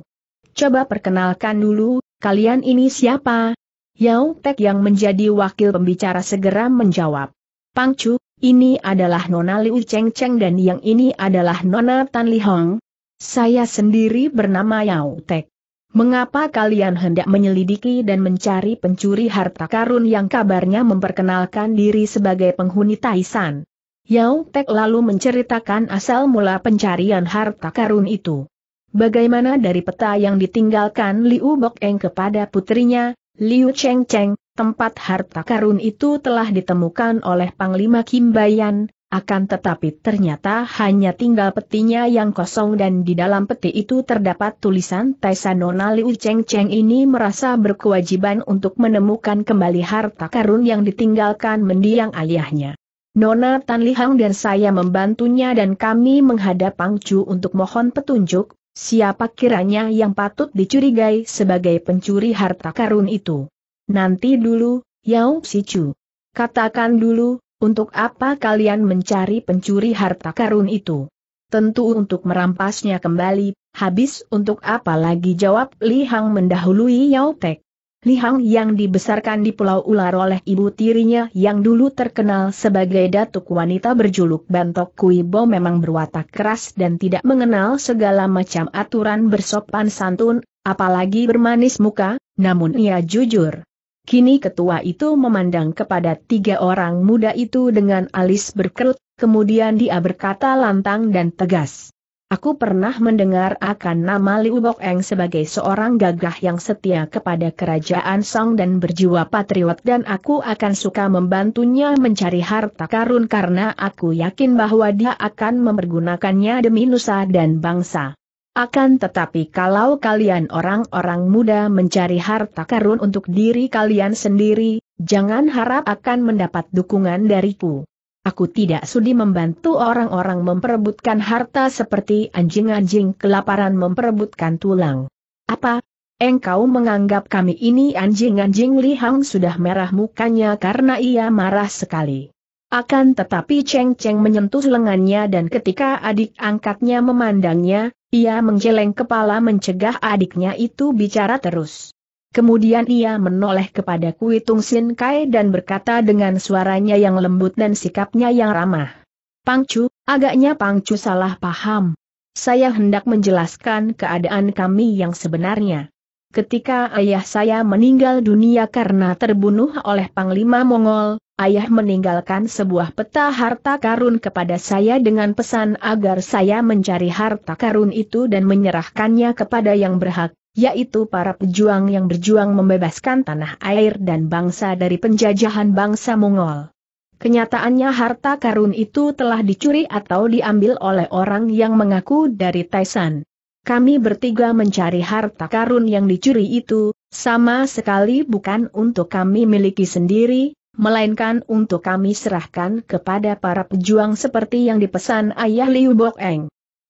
Coba perkenalkan dulu, kalian ini siapa? Yao Tek yang menjadi wakil pembicara segera menjawab. Pangcu, ini adalah Nona Liu Cheng Cheng dan yang ini adalah Nona Tan Li Hong. Saya sendiri bernama Yao Tek. Mengapa kalian hendak menyelidiki dan mencari pencuri harta karun yang kabarnya memperkenalkan diri sebagai penghuni Taisan? Yao Tek lalu menceritakan asal mula pencarian harta karun itu. Bagaimana dari peta yang ditinggalkan Liu Bok Eng kepada putrinya, Liu Cheng Cheng, Tempat harta karun itu telah ditemukan oleh Panglima Kimbayan, akan tetapi ternyata hanya tinggal petinya yang kosong dan di dalam peti itu terdapat tulisan Taisanona Liu Cheng Cheng ini merasa berkewajiban untuk menemukan kembali harta karun yang ditinggalkan mendiang ayahnya. Nona Tan Lihang dan saya membantunya dan kami menghadap Pang Chu untuk mohon petunjuk, siapa kiranya yang patut dicurigai sebagai pencuri harta karun itu. Nanti dulu, Yao Sichu. Katakan dulu, untuk apa kalian mencari pencuri harta karun itu? Tentu untuk merampasnya kembali, habis untuk apa lagi jawab Li Hang mendahului Yao Tek. Li Hang yang dibesarkan di Pulau Ular oleh ibu tirinya yang dulu terkenal sebagai datuk wanita berjuluk Bantok Kuibo memang berwatak keras dan tidak mengenal segala macam aturan bersopan santun, apalagi bermanis muka, namun ia jujur. Kini ketua itu memandang kepada tiga orang muda itu dengan alis berkerut, kemudian dia berkata lantang dan tegas. Aku pernah mendengar akan nama Liu Bok sebagai seorang gagah yang setia kepada kerajaan Song dan berjiwa patriot dan aku akan suka membantunya mencari harta karun karena aku yakin bahwa dia akan mempergunakannya demi nusa dan bangsa. Akan tetapi kalau kalian orang-orang muda mencari harta karun untuk diri kalian sendiri, jangan harap akan mendapat dukungan dariku. Aku tidak sudi membantu orang-orang memperebutkan harta seperti anjing-anjing kelaparan memperebutkan tulang. Apa? Engkau menganggap kami ini anjing-anjing lihang sudah merah mukanya karena ia marah sekali. Akan tetapi Cheng Cheng menyentuh lengannya dan ketika adik angkatnya memandangnya, ia menggeleng kepala mencegah adiknya itu bicara terus. Kemudian ia menoleh kepada Kui Tung Sin Kai dan berkata dengan suaranya yang lembut dan sikapnya yang ramah. Pangcu, agaknya Pangcu salah paham. Saya hendak menjelaskan keadaan kami yang sebenarnya. Ketika ayah saya meninggal dunia karena terbunuh oleh Panglima Mongol, ayah meninggalkan sebuah peta harta karun kepada saya dengan pesan agar saya mencari harta karun itu dan menyerahkannya kepada yang berhak, yaitu para pejuang yang berjuang membebaskan tanah air dan bangsa dari penjajahan bangsa Mongol. Kenyataannya harta karun itu telah dicuri atau diambil oleh orang yang mengaku dari Taisan. Kami bertiga mencari harta karun yang dicuri itu, sama sekali bukan untuk kami miliki sendiri, melainkan untuk kami serahkan kepada para pejuang seperti yang dipesan ayah Liu Bok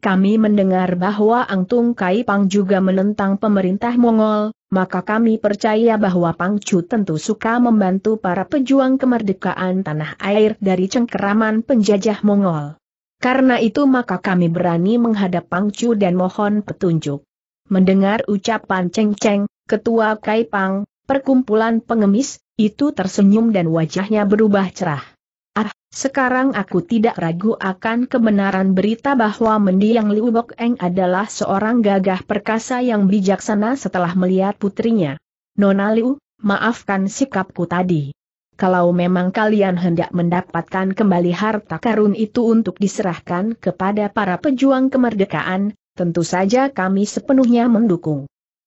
Kami mendengar bahwa Angtung Kai Pang juga menentang pemerintah Mongol, maka kami percaya bahwa Pang Chu tentu suka membantu para pejuang kemerdekaan tanah air dari cengkeraman penjajah Mongol. Karena itu maka kami berani menghadap Pang Chu dan mohon petunjuk. Mendengar ucapan Cheng Cheng, Ketua Kai Pang, Perkumpulan pengemis, itu tersenyum dan wajahnya berubah cerah. Ah, sekarang aku tidak ragu akan kebenaran berita bahwa mendiang Liu Bok Eng adalah seorang gagah perkasa yang bijaksana setelah melihat putrinya. Nona Liu, maafkan sikapku tadi. Kalau memang kalian hendak mendapatkan kembali harta karun itu untuk diserahkan kepada para pejuang kemerdekaan, tentu saja kami sepenuhnya mendukung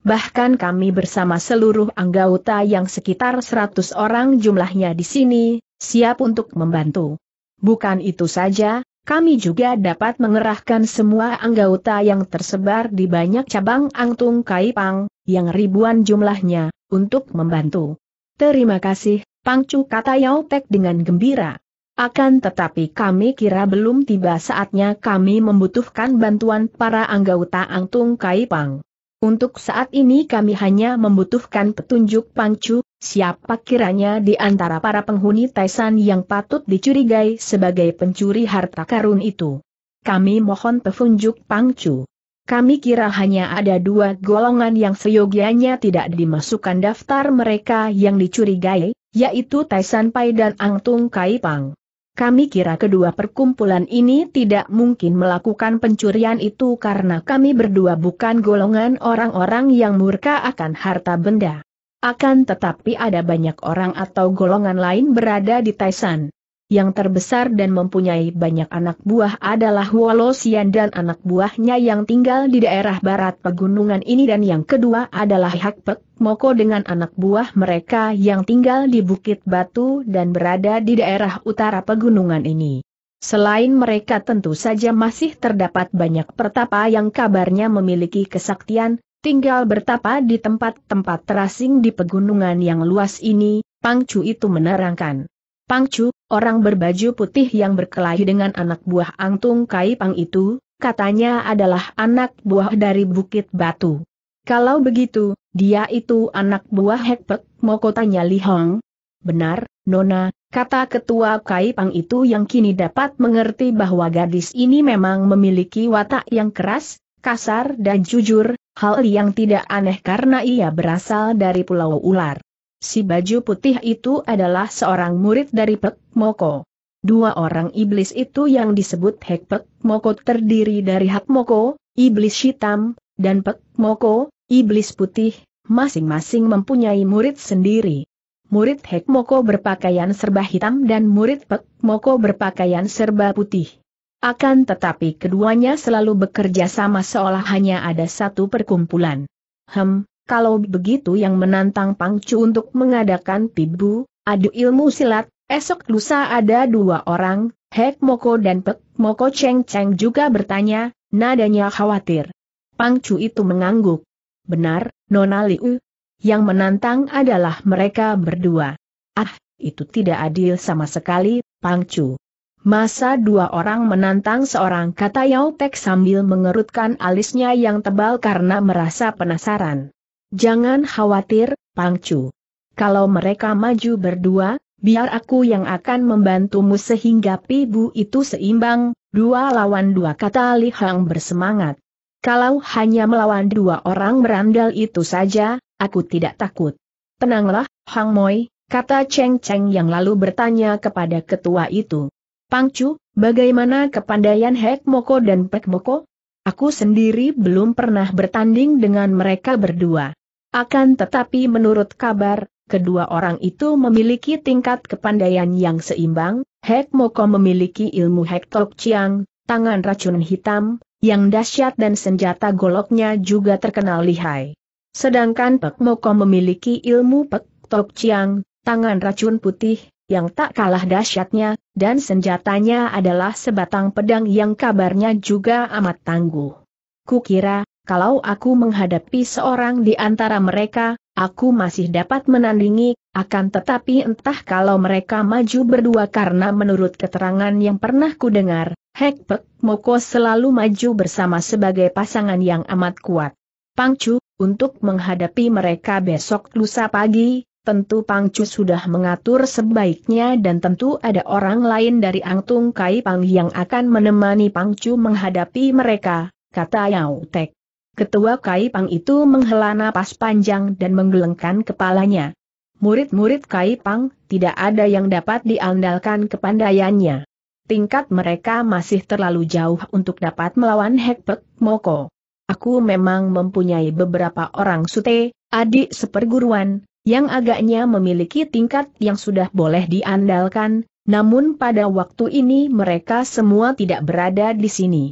bahkan kami bersama seluruh anggota yang sekitar 100 orang jumlahnya di sini, siap untuk membantu. Bukan itu saja, kami juga dapat mengerahkan semua anggota yang tersebar di banyak cabang Angtung Kaipang, yang ribuan jumlahnya, untuk membantu. Terima kasih, Pangcu kata Yao Tek dengan gembira. Akan tetapi kami kira belum tiba saatnya kami membutuhkan bantuan para anggota Angtung Kaipang. Untuk saat ini kami hanya membutuhkan petunjuk Pangcu, siapa kiranya di antara para penghuni Taisan yang patut dicurigai sebagai pencuri harta karun itu. Kami mohon petunjuk Pangcu. Kami kira hanya ada dua golongan yang seyogianya tidak dimasukkan daftar mereka yang dicurigai, yaitu Taisan Pai dan Angtung Kaipang. Kami kira kedua perkumpulan ini tidak mungkin melakukan pencurian itu karena kami berdua bukan golongan orang-orang yang murka akan harta benda. Akan tetapi ada banyak orang atau golongan lain berada di Taisan yang terbesar dan mempunyai banyak anak buah adalah Wolosian dan anak buahnya yang tinggal di daerah barat pegunungan ini dan yang kedua adalah Hakpek Moko dengan anak buah mereka yang tinggal di Bukit Batu dan berada di daerah utara pegunungan ini. Selain mereka tentu saja masih terdapat banyak pertapa yang kabarnya memiliki kesaktian, tinggal bertapa di tempat-tempat terasing di pegunungan yang luas ini, Pangcu itu menerangkan. Pangcu, orang berbaju putih yang berkelahi dengan anak buah Angtung Kai Pang itu, katanya adalah anak buah dari Bukit Batu. Kalau begitu, dia itu anak buah Hekpek, Mau tanya Li Hong. Benar, Nona, kata ketua Kai Pang itu yang kini dapat mengerti bahwa gadis ini memang memiliki watak yang keras, kasar dan jujur, hal yang tidak aneh karena ia berasal dari Pulau Ular. Si baju putih itu adalah seorang murid dari Pek Moko. Dua orang iblis itu yang disebut Hek Pek Moko terdiri dari Hak Moko, iblis hitam, dan Pek Moko, iblis putih, masing-masing mempunyai murid sendiri. Murid Hek Moko berpakaian serba hitam dan murid Pek Moko berpakaian serba putih. Akan tetapi keduanya selalu bekerja sama seolah hanya ada satu perkumpulan. Hem, kalau begitu yang menantang Pangcu untuk mengadakan pibu, adu ilmu silat, esok lusa ada dua orang, Hek Moko dan Pek Moko Cheng Cheng juga bertanya, nadanya khawatir. Pangcu itu mengangguk. Benar, Nona Liu. Yang menantang adalah mereka berdua. Ah, itu tidak adil sama sekali, Pangcu. Masa dua orang menantang seorang kata Yau Tek sambil mengerutkan alisnya yang tebal karena merasa penasaran. Jangan khawatir, Pangcu. Kalau mereka maju berdua, biar aku yang akan membantumu sehingga pibu itu seimbang, dua lawan dua kata Li Hang bersemangat. Kalau hanya melawan dua orang berandal itu saja, aku tidak takut. Tenanglah, Hang Moi, kata Cheng Cheng yang lalu bertanya kepada ketua itu. Pangcu, bagaimana kepandaian Hek Moko dan Pek Moko? Aku sendiri belum pernah bertanding dengan mereka berdua. Akan tetapi menurut kabar, kedua orang itu memiliki tingkat kepandaian yang seimbang, Hek Moko memiliki ilmu Hek Tok Chiang, tangan racun hitam, yang dahsyat dan senjata goloknya juga terkenal lihai. Sedangkan Pek Moko memiliki ilmu Pek Tok Chiang, tangan racun putih, yang tak kalah dahsyatnya, dan senjatanya adalah sebatang pedang yang kabarnya juga amat tangguh. Kukira, kalau aku menghadapi seorang di antara mereka, aku masih dapat menandingi, akan tetapi entah kalau mereka maju berdua karena menurut keterangan yang pernah kudengar, Hekpek Moko selalu maju bersama sebagai pasangan yang amat kuat. Pangcu, untuk menghadapi mereka besok lusa pagi, tentu Pangcu sudah mengatur sebaiknya dan tentu ada orang lain dari Angtung Kai Pang yang akan menemani Pangcu menghadapi mereka, kata Yao Tek. Ketua Kai Pang itu menghela napas panjang dan menggelengkan kepalanya. Murid-murid Kai Pang, tidak ada yang dapat diandalkan kepandaiannya. Tingkat mereka masih terlalu jauh untuk dapat melawan Hekpek Moko. Aku memang mempunyai beberapa orang sute, adik seperguruan, yang agaknya memiliki tingkat yang sudah boleh diandalkan, namun pada waktu ini mereka semua tidak berada di sini.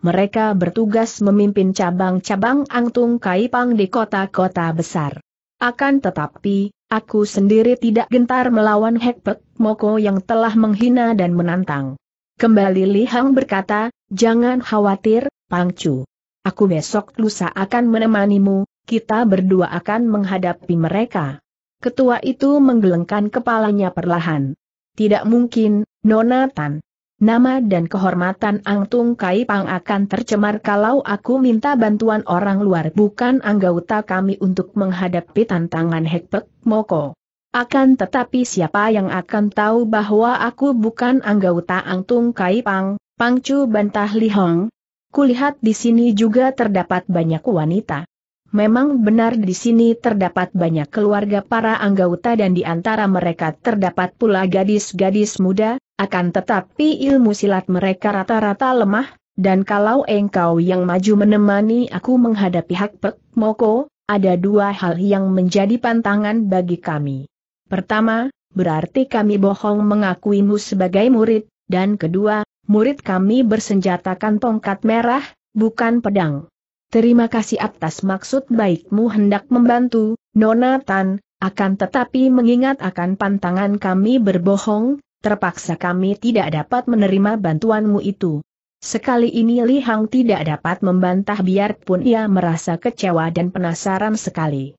Mereka bertugas memimpin cabang-cabang Angtung Kaipang di kota-kota besar. Akan tetapi, aku sendiri tidak gentar melawan Hekpek Moko yang telah menghina dan menantang. Kembali Li Hang berkata, jangan khawatir, Pangcu. Aku besok lusa akan menemanimu, kita berdua akan menghadapi mereka. Ketua itu menggelengkan kepalanya perlahan. Tidak mungkin, Nona Tan. Nama dan kehormatan Ang Tung Kai Pang akan tercemar kalau aku minta bantuan orang luar bukan anggota kami untuk menghadapi tantangan Hekpek Moko. Akan tetapi siapa yang akan tahu bahwa aku bukan anggota Ang Tung Kai Pang, Pangcu bantah Li Hong. Kulihat di sini juga terdapat banyak wanita. Memang benar di sini terdapat banyak keluarga para anggota dan di antara mereka terdapat pula gadis-gadis muda, akan tetapi ilmu silat mereka rata-rata lemah, dan kalau engkau yang maju menemani aku menghadapi hak pek moko, ada dua hal yang menjadi pantangan bagi kami. Pertama, berarti kami bohong mengakuimu sebagai murid, dan kedua, murid kami bersenjatakan tongkat merah, bukan pedang. Terima kasih atas maksud baikmu hendak membantu, Nona Tan, akan tetapi mengingat akan pantangan kami berbohong, terpaksa kami tidak dapat menerima bantuanmu itu. Sekali ini Li Hang tidak dapat membantah biarpun ia merasa kecewa dan penasaran sekali.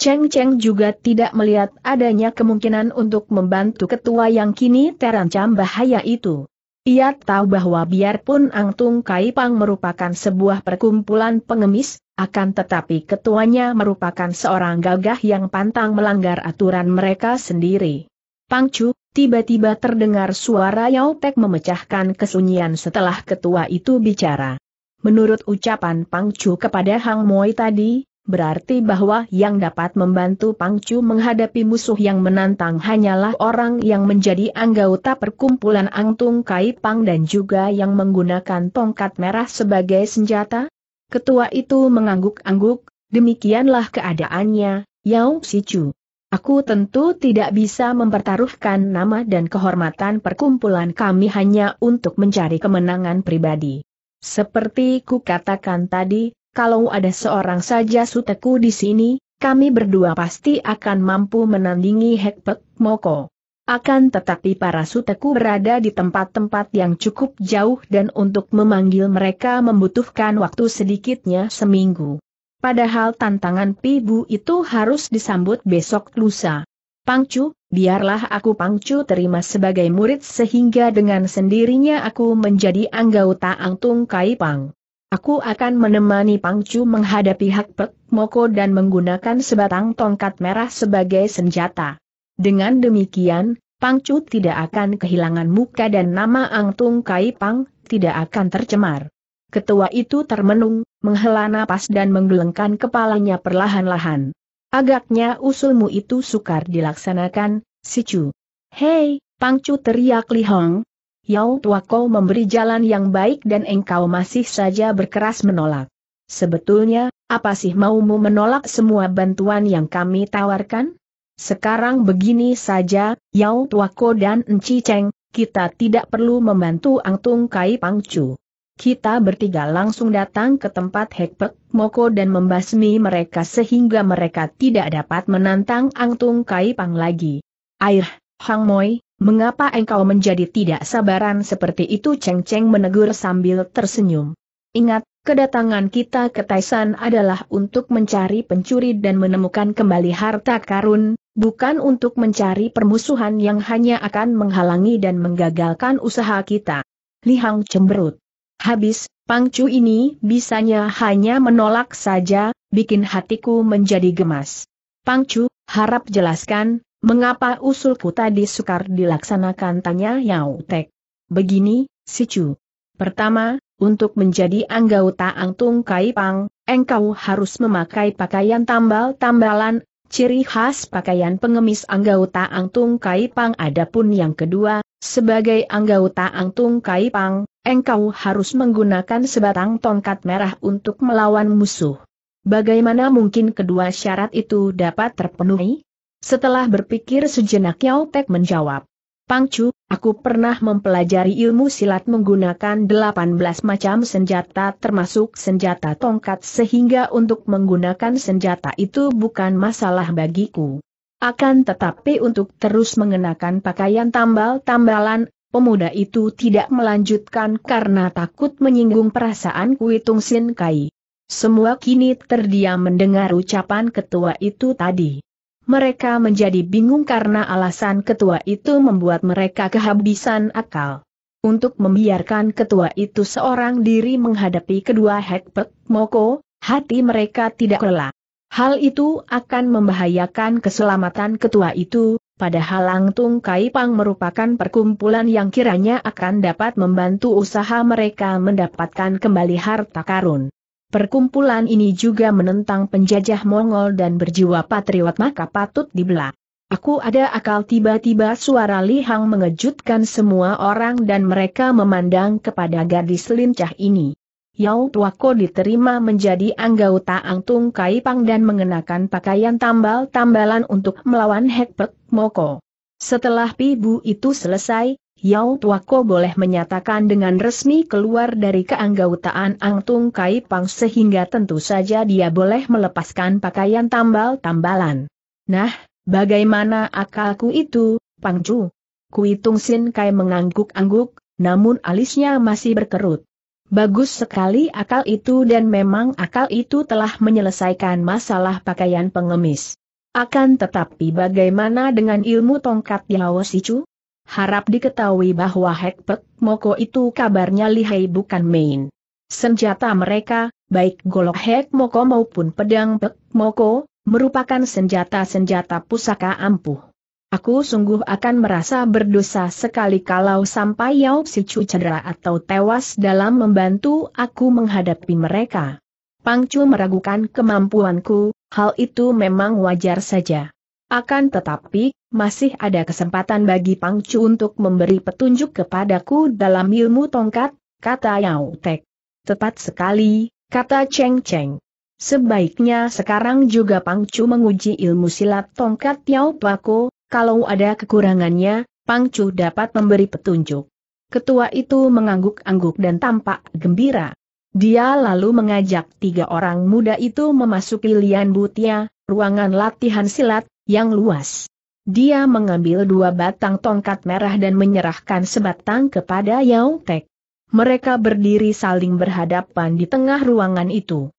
Cheng Cheng juga tidak melihat adanya kemungkinan untuk membantu ketua yang kini terancam bahaya itu. Ia tahu bahwa biarpun Angtung Pang merupakan sebuah perkumpulan pengemis, akan tetapi ketuanya merupakan seorang gagah yang pantang melanggar aturan mereka sendiri. Pangcu, tiba-tiba terdengar suara Yao Pek memecahkan kesunyian setelah ketua itu bicara. Menurut ucapan Pangcu kepada Hang Moi tadi, berarti bahwa yang dapat membantu Pangcu menghadapi musuh yang menantang hanyalah orang yang menjadi anggota perkumpulan Angtung Kai Pang dan juga yang menggunakan tongkat merah sebagai senjata? Ketua itu mengangguk-angguk, demikianlah keadaannya, Yao Sichu. Aku tentu tidak bisa mempertaruhkan nama dan kehormatan perkumpulan kami hanya untuk mencari kemenangan pribadi. Seperti ku katakan tadi, kalau ada seorang saja suteku di sini, kami berdua pasti akan mampu menandingi Hekpek Moko. Akan tetapi para suteku berada di tempat-tempat yang cukup jauh dan untuk memanggil mereka membutuhkan waktu sedikitnya seminggu. Padahal tantangan pibu itu harus disambut besok lusa. Pangcu, biarlah aku Pangcu terima sebagai murid sehingga dengan sendirinya aku menjadi anggota Angtung Kaipang. Aku akan menemani Pangcu menghadapi Hak Pek Moko dan menggunakan sebatang tongkat merah sebagai senjata. Dengan demikian, Pangcu tidak akan kehilangan muka dan nama Angtung Kai Pang tidak akan tercemar. Ketua itu termenung, menghela napas dan menggelengkan kepalanya perlahan-lahan. Agaknya usulmu itu sukar dilaksanakan, si Chu. Hei, Pangcu teriak Li Hong, Yao Tuako memberi jalan yang baik dan engkau masih saja berkeras menolak. Sebetulnya, apa sih maumu menolak semua bantuan yang kami tawarkan? Sekarang begini saja, Yao Tuako dan Enci Cheng, kita tidak perlu membantu Angtung Kai pang Pangcu. Kita bertiga langsung datang ke tempat Hekpek Moko dan membasmi mereka sehingga mereka tidak dapat menantang Angtung Kai Pang lagi. Air, Hang Moi, Mengapa engkau menjadi tidak sabaran seperti itu Cheng Cheng menegur sambil tersenyum. Ingat, kedatangan kita ke Taisan adalah untuk mencari pencuri dan menemukan kembali harta karun, bukan untuk mencari permusuhan yang hanya akan menghalangi dan menggagalkan usaha kita. Lihang cemberut. Habis, pangcu ini bisanya hanya menolak saja, bikin hatiku menjadi gemas. Pangcu, harap jelaskan, Mengapa usulku tadi sukar dilaksanakan tanya Yao Tek. Begini, si Chu. Pertama, untuk menjadi anggota Angtung Kai Pang, engkau harus memakai pakaian tambal-tambalan, ciri khas pakaian pengemis anggota Angtung Kai Pang. Adapun yang kedua, sebagai anggota Angtung Kai Pang, engkau harus menggunakan sebatang tongkat merah untuk melawan musuh. Bagaimana mungkin kedua syarat itu dapat terpenuhi? Setelah berpikir sejenak Yao Pek menjawab. Pangcu, aku pernah mempelajari ilmu silat menggunakan 18 macam senjata termasuk senjata tongkat sehingga untuk menggunakan senjata itu bukan masalah bagiku. Akan tetapi untuk terus mengenakan pakaian tambal-tambalan, pemuda itu tidak melanjutkan karena takut menyinggung perasaan Kuitung Sin Kai. Semua kini terdiam mendengar ucapan ketua itu tadi mereka menjadi bingung karena alasan ketua itu membuat mereka kehabisan akal. Untuk membiarkan ketua itu seorang diri menghadapi kedua Hekpek Moko, hati mereka tidak rela. Hal itu akan membahayakan keselamatan ketua itu, padahal Langtung Kai Pang merupakan perkumpulan yang kiranya akan dapat membantu usaha mereka mendapatkan kembali harta karun. Perkumpulan ini juga menentang penjajah Mongol dan berjiwa patriot maka patut dibelak. Aku ada akal tiba-tiba suara lihang mengejutkan semua orang dan mereka memandang kepada gadis lincah ini. Yao Tuako diterima menjadi anggota Angtung Kaipang dan mengenakan pakaian tambal-tambalan untuk melawan Hekpek Moko. Setelah pibu itu selesai, Yao Tuako boleh menyatakan dengan resmi keluar dari keanggotaan Ang Tung Kai Pang sehingga tentu saja dia boleh melepaskan pakaian tambal-tambalan. Nah, bagaimana akalku itu, Pang Ju? Kui Tung Sin Kai mengangguk-angguk, namun alisnya masih berkerut. Bagus sekali akal itu dan memang akal itu telah menyelesaikan masalah pakaian pengemis. Akan tetapi bagaimana dengan ilmu tongkat Yao Sichu? Harap diketahui bahwa Hekpek Moko itu kabarnya lihai bukan main. Senjata mereka, baik golok Hek Moko maupun pedang Pek Moko, merupakan senjata-senjata pusaka ampuh. Aku sungguh akan merasa berdosa sekali kalau sampai Si Sicu cedera atau tewas dalam membantu aku menghadapi mereka. Pangcu meragukan kemampuanku, hal itu memang wajar saja. Akan tetapi, masih ada kesempatan bagi Pangcu untuk memberi petunjuk kepadaku dalam ilmu tongkat, kata Yao Tek. Tepat sekali, kata Cheng Cheng. Sebaiknya sekarang juga Pangcu menguji ilmu silat tongkat Yao Pako, kalau ada kekurangannya, Pangcu dapat memberi petunjuk. Ketua itu mengangguk-angguk dan tampak gembira. Dia lalu mengajak tiga orang muda itu memasuki Lian Butia, ruangan latihan silat, yang luas. Dia mengambil dua batang tongkat merah dan menyerahkan sebatang kepada Yao Tek. Mereka berdiri saling berhadapan di tengah ruangan itu.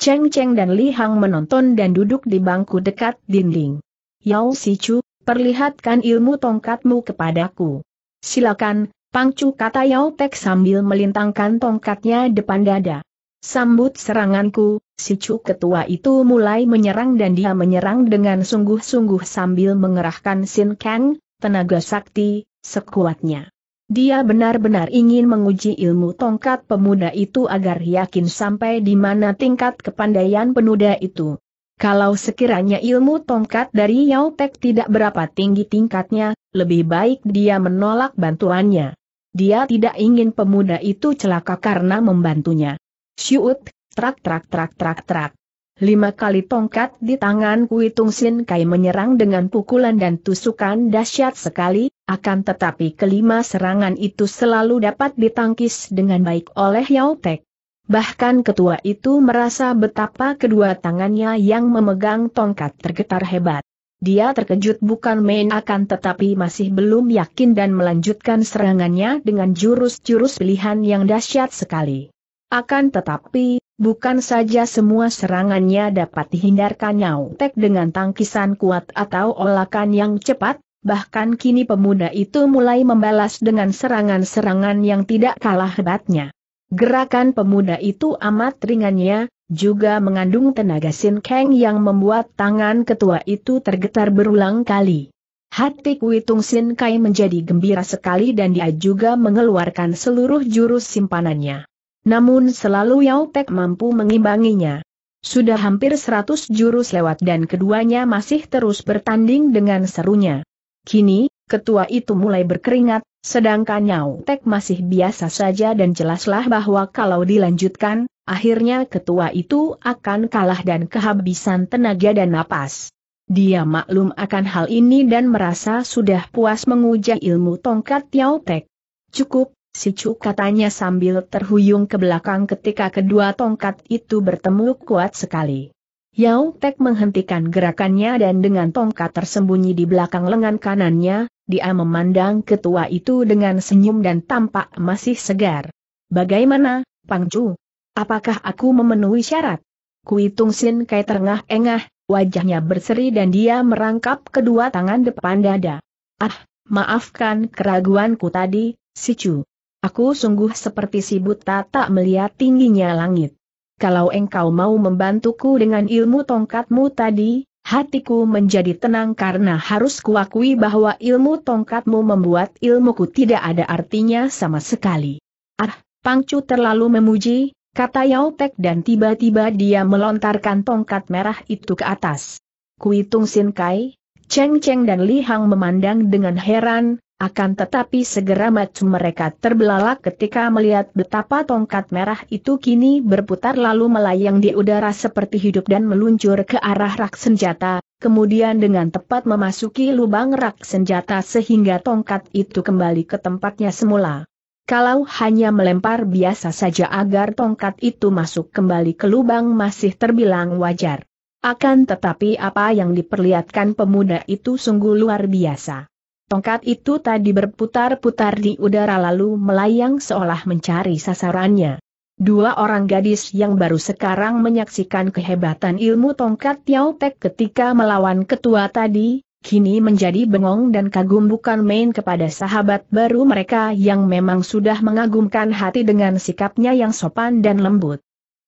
Cheng Cheng dan Li Hang menonton dan duduk di bangku dekat dinding. Yao Si Chu, perlihatkan ilmu tongkatmu kepadaku. Silakan, Pangcu kata Yao Tek sambil melintangkan tongkatnya depan dada. Sambut seranganku, Si Chu ketua itu mulai menyerang dan dia menyerang dengan sungguh-sungguh sambil mengerahkan Sin Kang, tenaga sakti, sekuatnya. Dia benar-benar ingin menguji ilmu tongkat pemuda itu agar yakin sampai di mana tingkat kepandaian pemuda itu. Kalau sekiranya ilmu tongkat dari Yao Tek tidak berapa tinggi tingkatnya, lebih baik dia menolak bantuannya. Dia tidak ingin pemuda itu celaka karena membantunya. Syuut, Trak trak trak trak trak. Lima kali tongkat di tangan Kui Tung Sin Kai menyerang dengan pukulan dan tusukan dahsyat sekali, akan tetapi kelima serangan itu selalu dapat ditangkis dengan baik oleh Yao Tek. Bahkan ketua itu merasa betapa kedua tangannya yang memegang tongkat tergetar hebat. Dia terkejut bukan main akan tetapi masih belum yakin dan melanjutkan serangannya dengan jurus-jurus pilihan yang dahsyat sekali. Akan tetapi, Bukan saja semua serangannya dapat dihindarkan Yau Tek dengan tangkisan kuat atau olakan yang cepat, bahkan kini pemuda itu mulai membalas dengan serangan-serangan yang tidak kalah hebatnya. Gerakan pemuda itu amat ringannya, juga mengandung tenaga sin Kang yang membuat tangan ketua itu tergetar berulang kali. Hati Tung Sin Kai menjadi gembira sekali dan dia juga mengeluarkan seluruh jurus simpanannya. Namun selalu Yao Pek mampu mengimbanginya. Sudah hampir seratus jurus lewat dan keduanya masih terus bertanding dengan serunya. Kini, ketua itu mulai berkeringat, sedangkan Yao Pek masih biasa saja dan jelaslah bahwa kalau dilanjutkan, akhirnya ketua itu akan kalah dan kehabisan tenaga dan napas. Dia maklum akan hal ini dan merasa sudah puas menguji ilmu tongkat Yao Pek. Cukup, Si Chu katanya sambil terhuyung ke belakang ketika kedua tongkat itu bertemu kuat sekali. Yao Tek menghentikan gerakannya dan dengan tongkat tersembunyi di belakang lengan kanannya, dia memandang ketua itu dengan senyum dan tampak masih segar. Bagaimana, Pang Chu? Apakah aku memenuhi syarat? Kui Tung Sin Kai terengah-engah, wajahnya berseri dan dia merangkap kedua tangan depan dada. Ah, maafkan keraguanku tadi, si Chu. Aku sungguh seperti si buta tak melihat tingginya langit. Kalau engkau mau membantuku dengan ilmu tongkatmu tadi, hatiku menjadi tenang karena harus kuakui bahwa ilmu tongkatmu membuat ilmuku tidak ada artinya sama sekali. Ah, Pangcu terlalu memuji, kata Yao Tek dan tiba-tiba dia melontarkan tongkat merah itu ke atas. Kuitung Sin Kai, Cheng Cheng dan Li Hang memandang dengan heran, akan tetapi segera mata mereka terbelalak ketika melihat betapa tongkat merah itu kini berputar lalu melayang di udara seperti hidup dan meluncur ke arah rak senjata, kemudian dengan tepat memasuki lubang rak senjata sehingga tongkat itu kembali ke tempatnya semula. Kalau hanya melempar biasa saja agar tongkat itu masuk kembali ke lubang masih terbilang wajar. Akan tetapi apa yang diperlihatkan pemuda itu sungguh luar biasa. Tongkat itu tadi berputar-putar di udara lalu melayang seolah mencari sasarannya. Dua orang gadis yang baru sekarang menyaksikan kehebatan ilmu tongkat Tiao Tek ketika melawan ketua tadi, kini menjadi bengong dan kagum bukan main kepada sahabat baru mereka yang memang sudah mengagumkan hati dengan sikapnya yang sopan dan lembut.